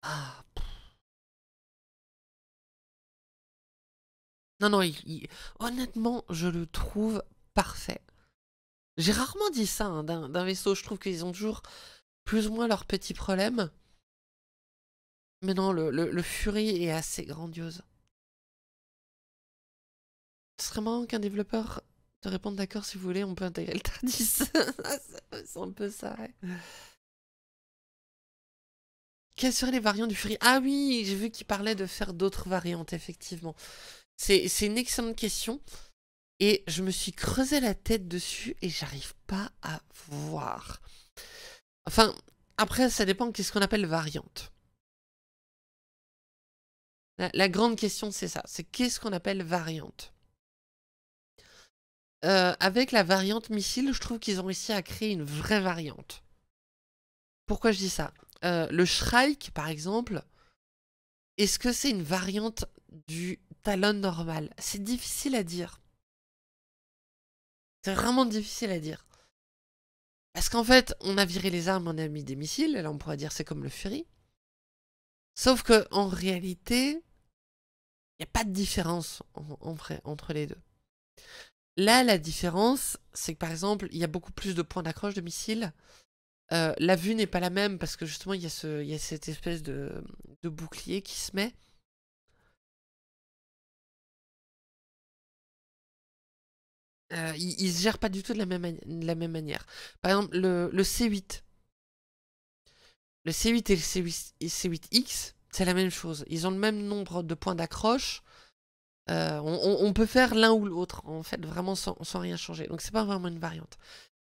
Ah, non, non, honnêtement, je le trouve parfait. J'ai rarement dit ça hein, d'un vaisseau. Je trouve qu'ils ont toujours plus ou moins leurs petits problèmes. Mais non, le, Fury est assez grandiose. Ce serait marrant qu'un développeur te réponde d'accord si vous voulez, on peut intégrer le TARDIS. C'est un peu ça, Quelles seraient les variantes du Fury Ah oui, j'ai vu qu'il parlait de faire d'autres variantes, effectivement. C'est une excellente question. Et je me suis creusé la tête dessus et j'arrive pas à voir. Enfin, après, ça dépend qu'est-ce qu'on appelle variante. La, grande question, c'est ça. C'est qu'est-ce qu'on appelle variante euh, Avec la variante missile, je trouve qu'ils ont réussi à créer une vraie variante. Pourquoi je dis ça euh, Le Shrike, par exemple, est-ce que c'est une variante du Talon normal C'est difficile à dire. C'est vraiment difficile à dire. Parce qu'en fait, on a viré les armes, on a mis des missiles, et là on pourrait dire c'est comme le ferry, Sauf que en réalité, il n'y a pas de différence entre les deux. Là, la différence, c'est que par exemple, il y a beaucoup plus de points d'accroche de missiles. Euh, la vue n'est pas la même parce que justement, il y, y, a cette espèce de, de bouclier qui se met. Euh, ils, se gèrent pas du tout de la même, la même manière. Par exemple, le, C8. Le C8 et le C8, x c'est la même chose. Ils ont le même nombre de points d'accroche. Euh, on, peut faire l'un ou l'autre, en fait, vraiment sans, rien changer. Donc c'est pas vraiment une variante.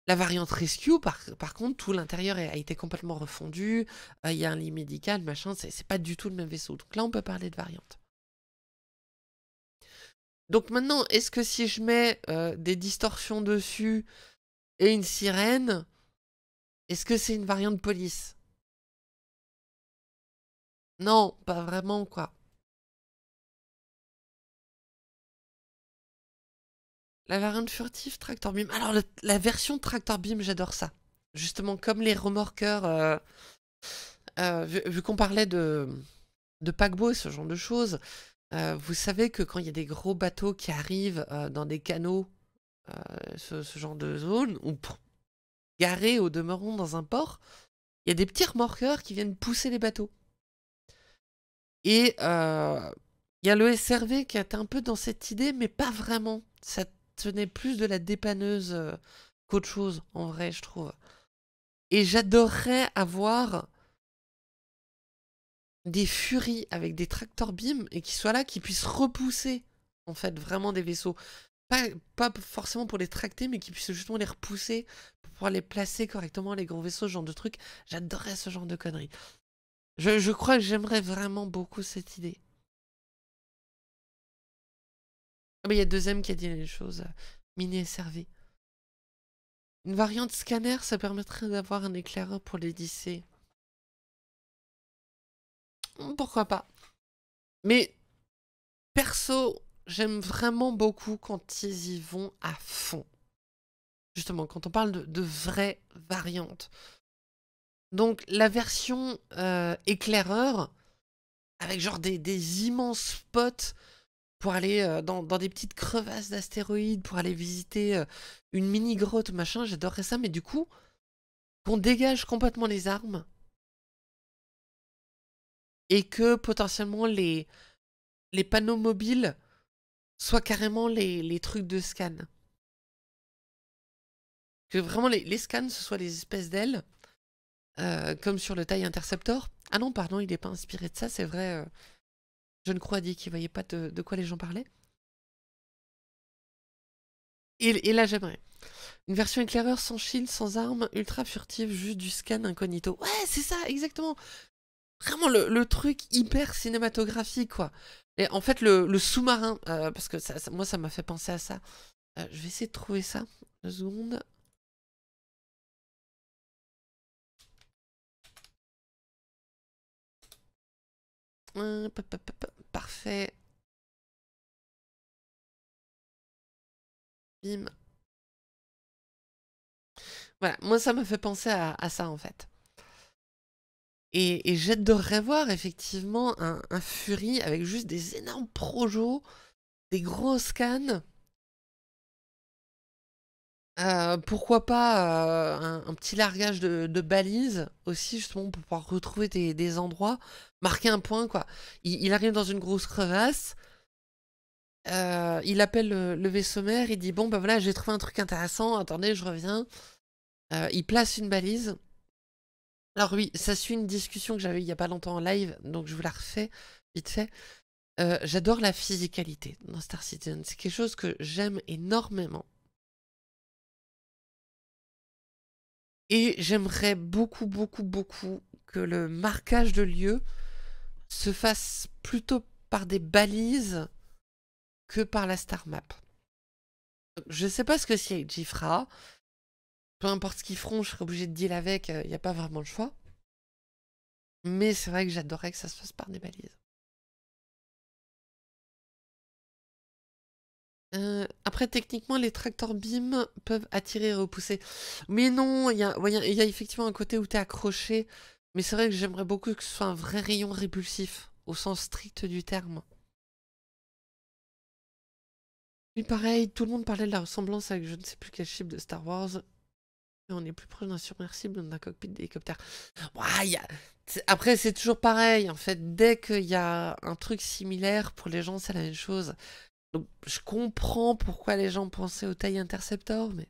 La variante Rescue, par, contre, tout l'intérieur a été complètement refondu. Euh, il y a un lit médical, machin, c'est pas du tout le même vaisseau. Donc là, on peut parler de variante. Donc maintenant, est-ce que si je mets euh, des distorsions dessus et une sirène, est-ce que c'est une variante police Non, pas vraiment quoi. La variante furtive Tractor Beam. Alors la version Tractor Beam, j'adore ça. Justement, comme les remorqueurs, euh, euh, vu, qu'on parlait de, de et ce genre de choses, euh, vous savez que quand il y a des gros bateaux qui arrivent euh, dans des canaux, euh, ce, genre de zone, ou garés au demeurant dans un port, il y a des petits remorqueurs qui viennent pousser les bateaux. Et il y a le SRV qui est un peu dans cette idée, mais pas vraiment. Ça tenait plus de la dépanneuse qu'autre chose, en vrai, je trouve. Et j'adorerais avoir des furies avec des tracteurs BIM et qui soient là, qui puissent repousser en fait vraiment des vaisseaux. Pas, pas forcément pour les tracter, mais qui puissent justement les repousser pour pouvoir les placer correctement, les grands vaisseaux, ce genre de truc. J'adorais ce genre de conneries. Je, crois que j'aimerais vraiment beaucoup cette idée. Ah bah il y a deux qui a dit les choses. Euh, Mini SRV. Une variante scanner, ça permettrait d'avoir un éclaireur pour les l'Odyssée. Mm, pourquoi pas. Mais perso, j'aime vraiment beaucoup quand ils y vont à fond. Justement, quand on parle de, vraies variantes. Donc la version euh, éclaireur, avec genre des, immenses spots pour aller euh, dans, des petites crevasses d'astéroïdes, pour aller visiter euh, une mini grotte, machin, j'adorerais ça, mais du coup, qu'on dégage complètement les armes, et que potentiellement les, les panneaux mobiles soient carrément les, trucs de scan. Que vraiment les, scans, ce soient les espèces d'ailes, euh, comme sur le taille interceptor. Ah non, pardon, il n'est pas inspiré de ça, c'est vrai. Euh, je ne crois dit qu'il ne voyait pas de, quoi les gens parlaient. Et, et là, j'aimerais. Une version éclaireur sans shield, sans armes, ultra furtive, juste du scan incognito. Ouais, c'est ça, exactement vraiment le, truc hyper cinématographique, quoi. Et en fait, le, sous-marin, euh, parce que ça, moi, ça m'a fait penser à ça. Euh, je vais essayer de trouver ça. une seconde. Hein, parfait. Bim. Voilà, moi ça m'a fait penser à ça en fait. Et, et j'adorerais voir effectivement un, un, Fury avec juste des énormes projos, des grosses cannes. Euh, pourquoi pas euh, un, petit largage de, balises aussi, justement, pour pouvoir retrouver des, endroits, marquer un point, quoi. Il, arrive dans une grosse crevasse, euh, il appelle le, le, vaisseau mère, il dit Bon, ben voilà, j'ai trouvé un truc intéressant, attendez, je reviens. il place une balise, alors oui, ça suit une discussion que j'avais il n'y a pas longtemps en live, donc je vous la refais vite fait. Euh, j'adore la physicalité dans Star Citizen. C'est quelque chose que j'aime énormément. Et j'aimerais beaucoup, beaucoup, beaucoup que le marquage de lieu se fasse plutôt par des balises que par la star map. Je sais pas ce que CIG fera peu importe ce qu'ils feront, je serai obligé de deal avec, il euh, n'y a pas vraiment le choix. Mais c'est vrai que j'adorerais que ça se fasse par des balises. Euh, après, techniquement, les tracteurs BIM peuvent attirer et repousser. Mais non, il y a, effectivement un côté où tu es accroché. Mais c'est vrai que j'aimerais beaucoup que ce soit un vrai rayon répulsif, au sens strict du terme. Oui, pareil, tout le monde parlait de la ressemblance avec je ne sais plus quel chip de Star Wars on est plus proche d'un submersible d'un cockpit d'hélicoptère. Après, c'est toujours pareil. En fait, dès qu'il y a un truc similaire, pour les gens, c'est la même chose. je comprends pourquoi les gens pensaient au taille Interceptor, mais...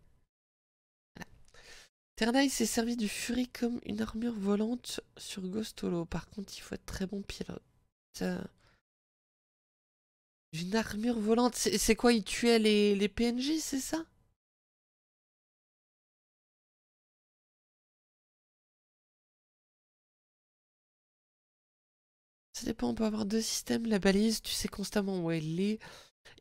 Ternay s'est servi du Fury comme une armure volante sur Ghostolo. Par contre, il faut être très bon pilote. Euh, une armure volante, c'est quoi Il tuait les PNJ, c'est ça Ça dépend, on peut avoir deux systèmes. La balise, tu sais constamment où elle est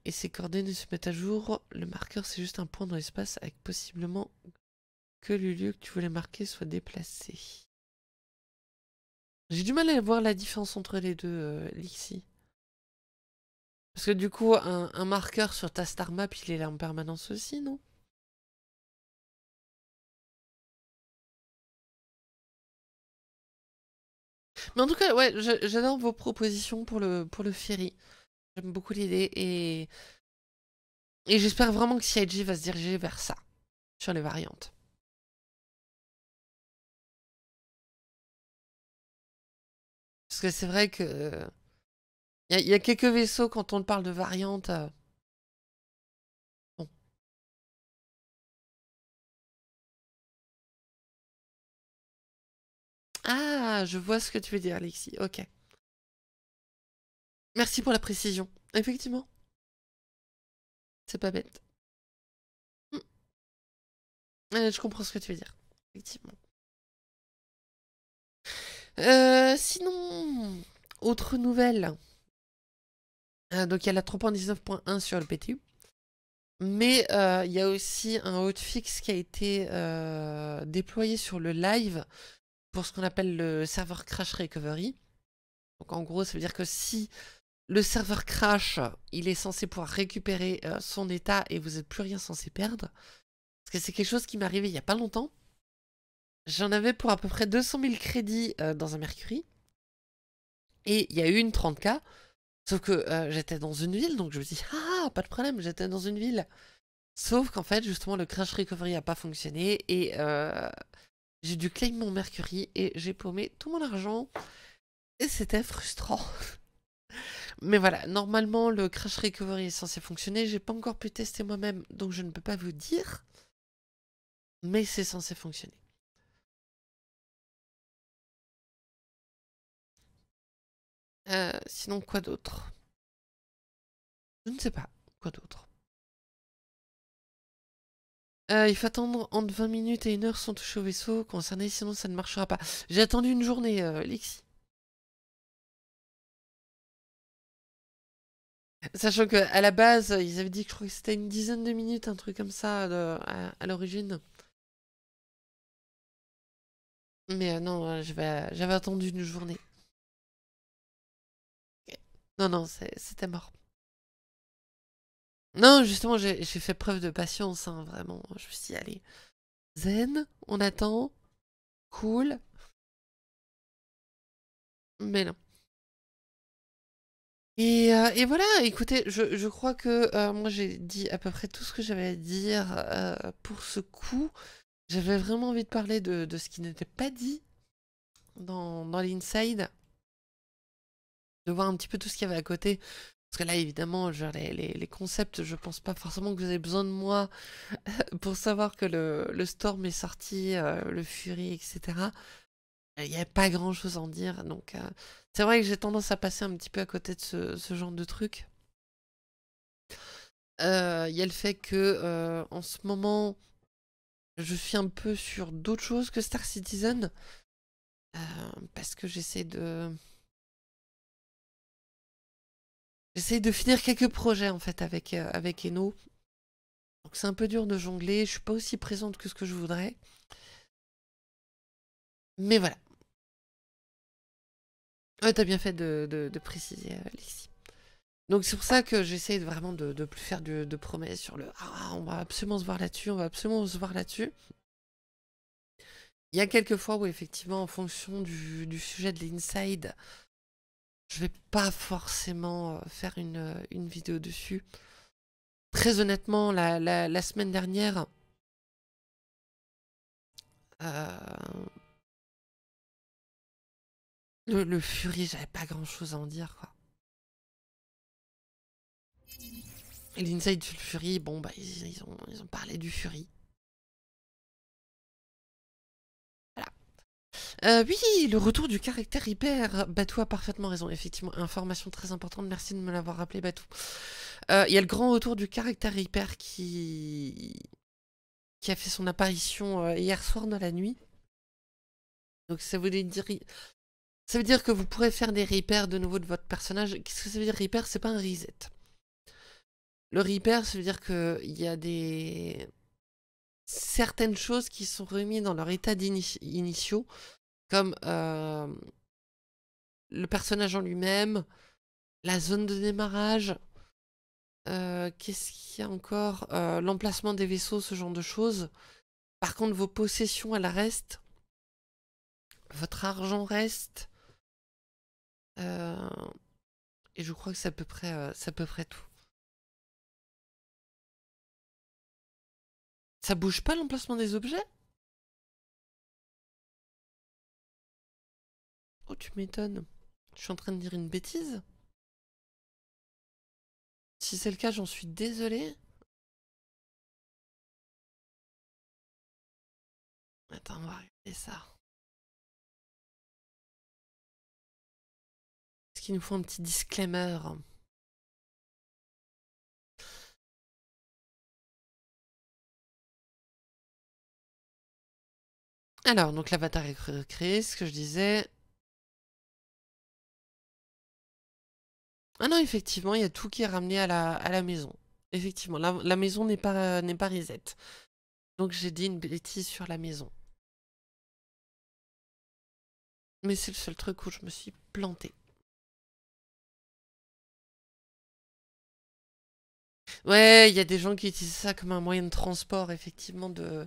et ses coordonnées se mettent à jour. Le marqueur, c'est juste un point dans l'espace avec possiblement que le lieu que tu voulais marquer soit déplacé. J'ai du mal à voir la différence entre les deux, euh, Lixie. Parce que du coup, un, un, marqueur sur ta star map, il est là en permanence aussi, non Mais en tout cas, ouais, j'adore vos propositions pour le, pour le ferry. J'aime beaucoup l'idée et, et j'espère vraiment que CIG va se diriger vers ça, sur les variantes. Parce que c'est vrai que... Euh, il y, a quelques vaisseaux, quand on parle de variantes, euh, Ah, je vois ce que tu veux dire, Alexis. Ok. Merci pour la précision. Effectivement. C'est pas bête. Hmm. Euh, je comprends ce que tu veux dire. Effectivement. Euh, sinon, autre nouvelle. Euh, donc il y a la 3.19.1 sur le PTU. Mais il y a aussi un hotfix qui a été déployé sur le live pour ce qu'on appelle le serveur crash recovery. Donc en gros, ça veut dire que si le serveur crash, il est censé pouvoir récupérer euh, son état et vous n'êtes plus rien censé perdre. Parce que c'est quelque chose qui m'est arrivé il n'y a pas longtemps. J'en avais pour à peu près 200 000 crédits euh, dans un Mercury. Et il y a eu une 30K. Sauf que euh, j'étais dans une ville, donc je me dis, ah, pas de problème, j'étais dans une ville. Sauf qu'en fait, justement, le crash recovery n'a pas fonctionné et j'ai dû claim mon mercury et j'ai paumé tout mon argent. Et c'était frustrant. Mais voilà, normalement le Crash Recovery est censé fonctionner. J'ai pas encore pu tester moi-même, donc je ne peux pas vous dire. Mais c'est censé fonctionner. Euh, sinon, quoi d'autre Je ne sais pas. Quoi d'autre euh, il faut attendre entre 20 minutes et une heure sans toucher au vaisseau concerné, sinon ça ne marchera pas. J'ai attendu une journée, euh, Lexi. Sachant qu'à la base, ils avaient dit que je crois que c'était une dizaine de minutes, un truc comme ça, à, l'origine. Mais euh, non, j'avais attendu une journée. Non, non, c'était mort. Non, justement, j'ai fait preuve de patience, hein, vraiment. Je me suis dit, allez, zen, on attend, cool. Mais non. Et, euh, voilà, écoutez, je, crois que euh, moi j'ai dit à peu près tout ce que j'avais à dire euh, pour ce coup. J'avais vraiment envie de parler de, ce qui n'était pas dit dans, dans l'inside, de voir un petit peu tout ce qu'il y avait à côté, parce que là, évidemment, les, concepts, je pense pas forcément que vous avez besoin de moi pour savoir que le, Storm est sorti, euh, le Fury, etc. Il n'y a pas grand chose à en dire. Donc, euh, c'est vrai que j'ai tendance à passer un petit peu à côté de ce, genre de truc. Il euh, y a le fait que, en ce moment, je suis un peu sur d'autres choses que Star Citizen. parce que j'essaie de. J'essaye de finir quelques projets en fait avec, euh, avec Eno. Donc c'est un peu dur de jongler, je suis pas aussi présente que ce que je voudrais. Mais voilà. Ouais, T'as bien fait de, préciser, euh, Alexis. Donc c'est pour ça que j'essaye vraiment de ne plus faire de, de, promesses sur le Ah, on va absolument se voir là-dessus, on va absolument se voir là-dessus. Il y a quelques fois où effectivement, en fonction du, du sujet de l'inside, je vais pas forcément euh, faire euh, une, vidéo dessus. Très honnêtement, la, semaine dernière, euh, le, le, Fury, j'avais pas grand chose à en dire, quoi. Et l'Inside Fury, bon, bah, ont, ils ont parlé du Fury. Euh, oui, le retour du caractère hyper. Batou a parfaitement raison. Effectivement, information très importante. Merci de me l'avoir rappelé, Batou. Euh, il y a le grand retour du caractère hyper qui qui a fait son apparition euh, hier soir dans la nuit. Donc ça dire ça veut dire que vous pourrez faire des repairs de nouveau de votre personnage. Qu'est-ce que ça veut dire repair C'est pas un reset. Le repair, ça veut dire qu'il y a des certaines choses qui sont remises dans leur état initiaux comme le personnage en lui-même, la zone de démarrage, qu'est-ce qu'il y a encore L'emplacement des vaisseaux, ce genre de choses. Par contre, vos possessions, elles restent. Votre argent reste. et je crois que c'est à peu près, à peu près tout. Ça bouge pas l'emplacement des objets Oh, tu m'étonnes. Je suis en train de dire une bêtise Si c'est le cas, j'en suis désolée. Attends, on va regarder ça. Est-ce qu'il nous faut un petit disclaimer Alors, donc l'avatar est créé ce que je disais. Ah non, effectivement, il y a tout qui est ramené à la, à la maison. Effectivement, la, maison n'est pas, euh, n'est pas reset. Donc j'ai dit une bêtise sur la maison. Mais c'est le seul truc où je me suis plantée. Ouais, il y a des gens qui utilisent ça comme un moyen de transport, effectivement, de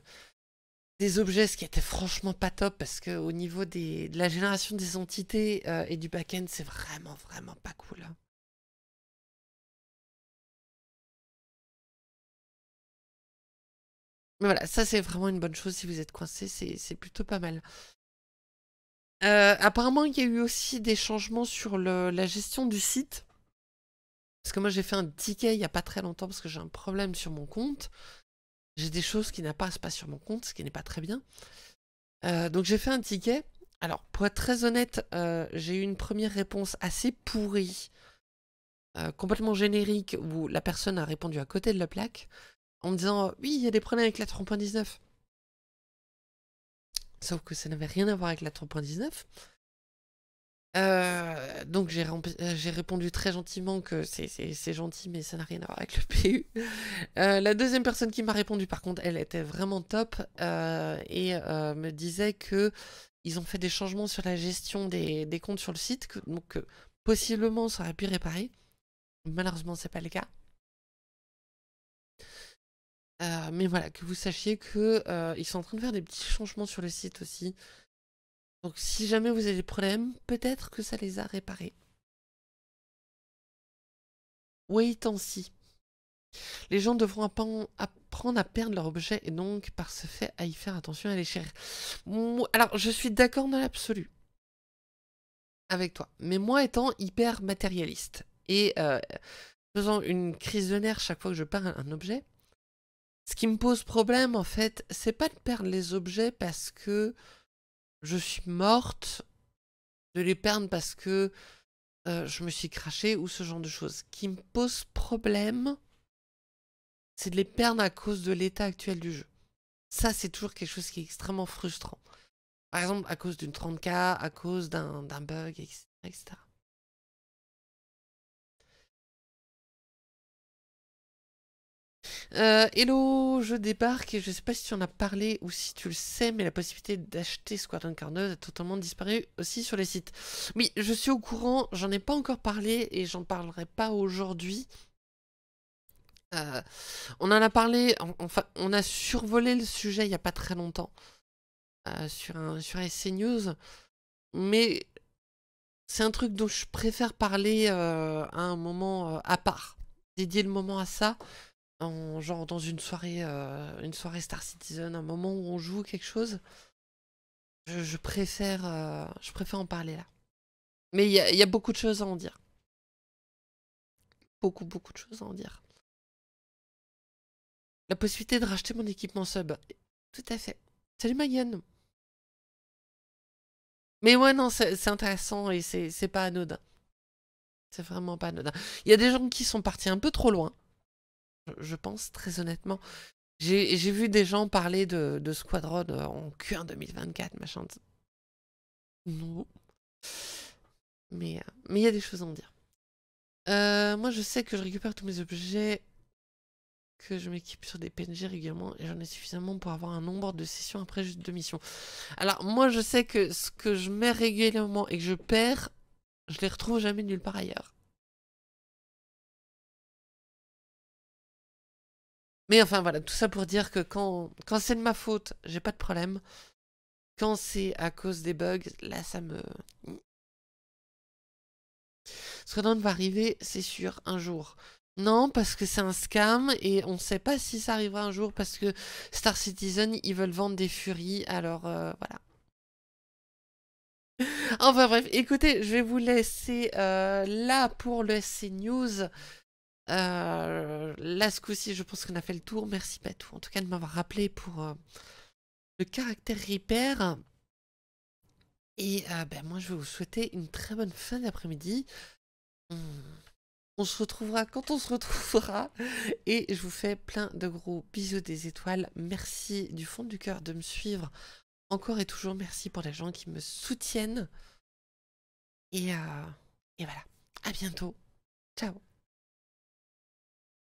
des objets, ce qui était franchement pas top, parce qu'au niveau des... de la génération des entités euh, et du back-end, c'est vraiment, vraiment pas cool. Hein. Mais voilà, ça c'est vraiment une bonne chose si vous êtes coincé, c'est plutôt pas mal. Euh, apparemment, il y a eu aussi des changements sur le, la gestion du site. Parce que moi, j'ai fait un ticket il n'y a pas très longtemps parce que j'ai un problème sur mon compte. J'ai des choses qui n'apparaissent pas sur mon compte, ce qui n'est pas très bien. Euh, donc, j'ai fait un ticket. Alors, pour être très honnête, euh, j'ai eu une première réponse assez pourrie, complètement générique, où la personne a répondu à côté de la plaque en me disant euh, oui, il y a des problèmes avec la 3.19. Sauf que ça n'avait rien à voir avec la 3.19. Euh, donc euh, j'ai, répondu très gentiment que c'est, gentil, mais ça n'a rien à voir avec le PU. la deuxième personne qui m'a répondu, par contre, elle était vraiment top et me disait que ils ont fait des changements sur la gestion des, des comptes sur le site, que, donc possiblement ça aurait pu réparer. Malheureusement, c'est pas le cas. Euh, mais voilà, que vous sachiez que euh, ils sont en train de faire des petits changements sur le site aussi. Donc si jamais vous avez des problèmes, peut-être que ça les a réparés. Wait tant see. Les gens devront apprendre à perdre leur objet et donc par ce fait à y faire attention à les chérir. Alors je suis d'accord dans l'absolu avec toi, mais moi étant hyper matérialiste et euh, faisant une crise de nerfs chaque fois que je perds un objet, ce qui me pose problème, en fait, c'est pas de perdre les objets parce que je suis morte, de les perdre parce que euh, je me suis craché ou ce genre de choses. Ce qui me pose problème, c'est de les perdre à cause de l'état actuel du jeu. Ça, c'est toujours quelque chose qui est extrêmement frustrant. Par exemple, à cause d'une 30K, à cause d'un bug, etc. etc. Euh, hello, je débarque et je sais pas si tu en as parlé ou si tu le sais, mais la possibilité d'acheter Squadron Carnage a totalement disparu aussi sur les sites. Oui, je suis au courant, j'en ai pas encore parlé et j'en parlerai pas aujourd'hui. Euh, on en a parlé, enfin, on a survolé le sujet il y a pas très longtemps euh, sur, un, sur SC News, mais c'est un truc dont je préfère parler à un moment à part, dédier le moment à ça genre dans une soirée, euh, une soirée Star Citizen, un moment où on joue quelque chose, je, préfère, euh, je préfère en parler là. Mais il y, y a, beaucoup de choses à en dire. Beaucoup, beaucoup de choses à en dire. La possibilité de racheter mon équipement sub. Tout à fait. Salut Mayenne. Mais ouais, non, c'est intéressant et c'est pas anodin. C'est vraiment pas anodin. Il y a des gens qui sont partis un peu trop loin je pense, très honnêtement. J'ai vu des gens parler de, de Squadron euh, en Q1 2024, machin. Non. Euh, mais il y a des choses à en dire. Euh, moi, je sais que je récupère tous mes objets, que je m'équipe sur des PNG régulièrement, et j'en ai suffisamment pour avoir un nombre de sessions après juste deux missions. Alors, moi, je sais que ce que je mets régulièrement et que je perds, je les retrouve jamais nulle part ailleurs. Mais enfin voilà, tout ça pour dire que quand, quand c'est de ma faute, j'ai pas de problème. Quand c'est à cause des bugs, là ça me... Ce Squadron va arriver, c'est sûr, un jour. Non, parce que c'est un scam et on ne sait pas si ça arrivera un jour parce que Star Citizen, ils veulent vendre des furies, alors euh, voilà. Enfin bref, écoutez, je vais vous laisser euh, là pour le SC News. Euh, là, ce coup-ci, je pense qu'on a fait le tour. Merci Patou, en tout cas, de m'avoir rappelé pour euh, le caractère repair. Et euh, ben, moi, je vais vous souhaiter une très bonne fin d'après-midi. On se retrouvera quand on se retrouvera. Et je vous fais plein de gros bisous des étoiles. Merci du fond du cœur de me suivre. Encore et toujours, merci pour les gens qui me soutiennent. Et, et voilà. À bientôt. Ciao.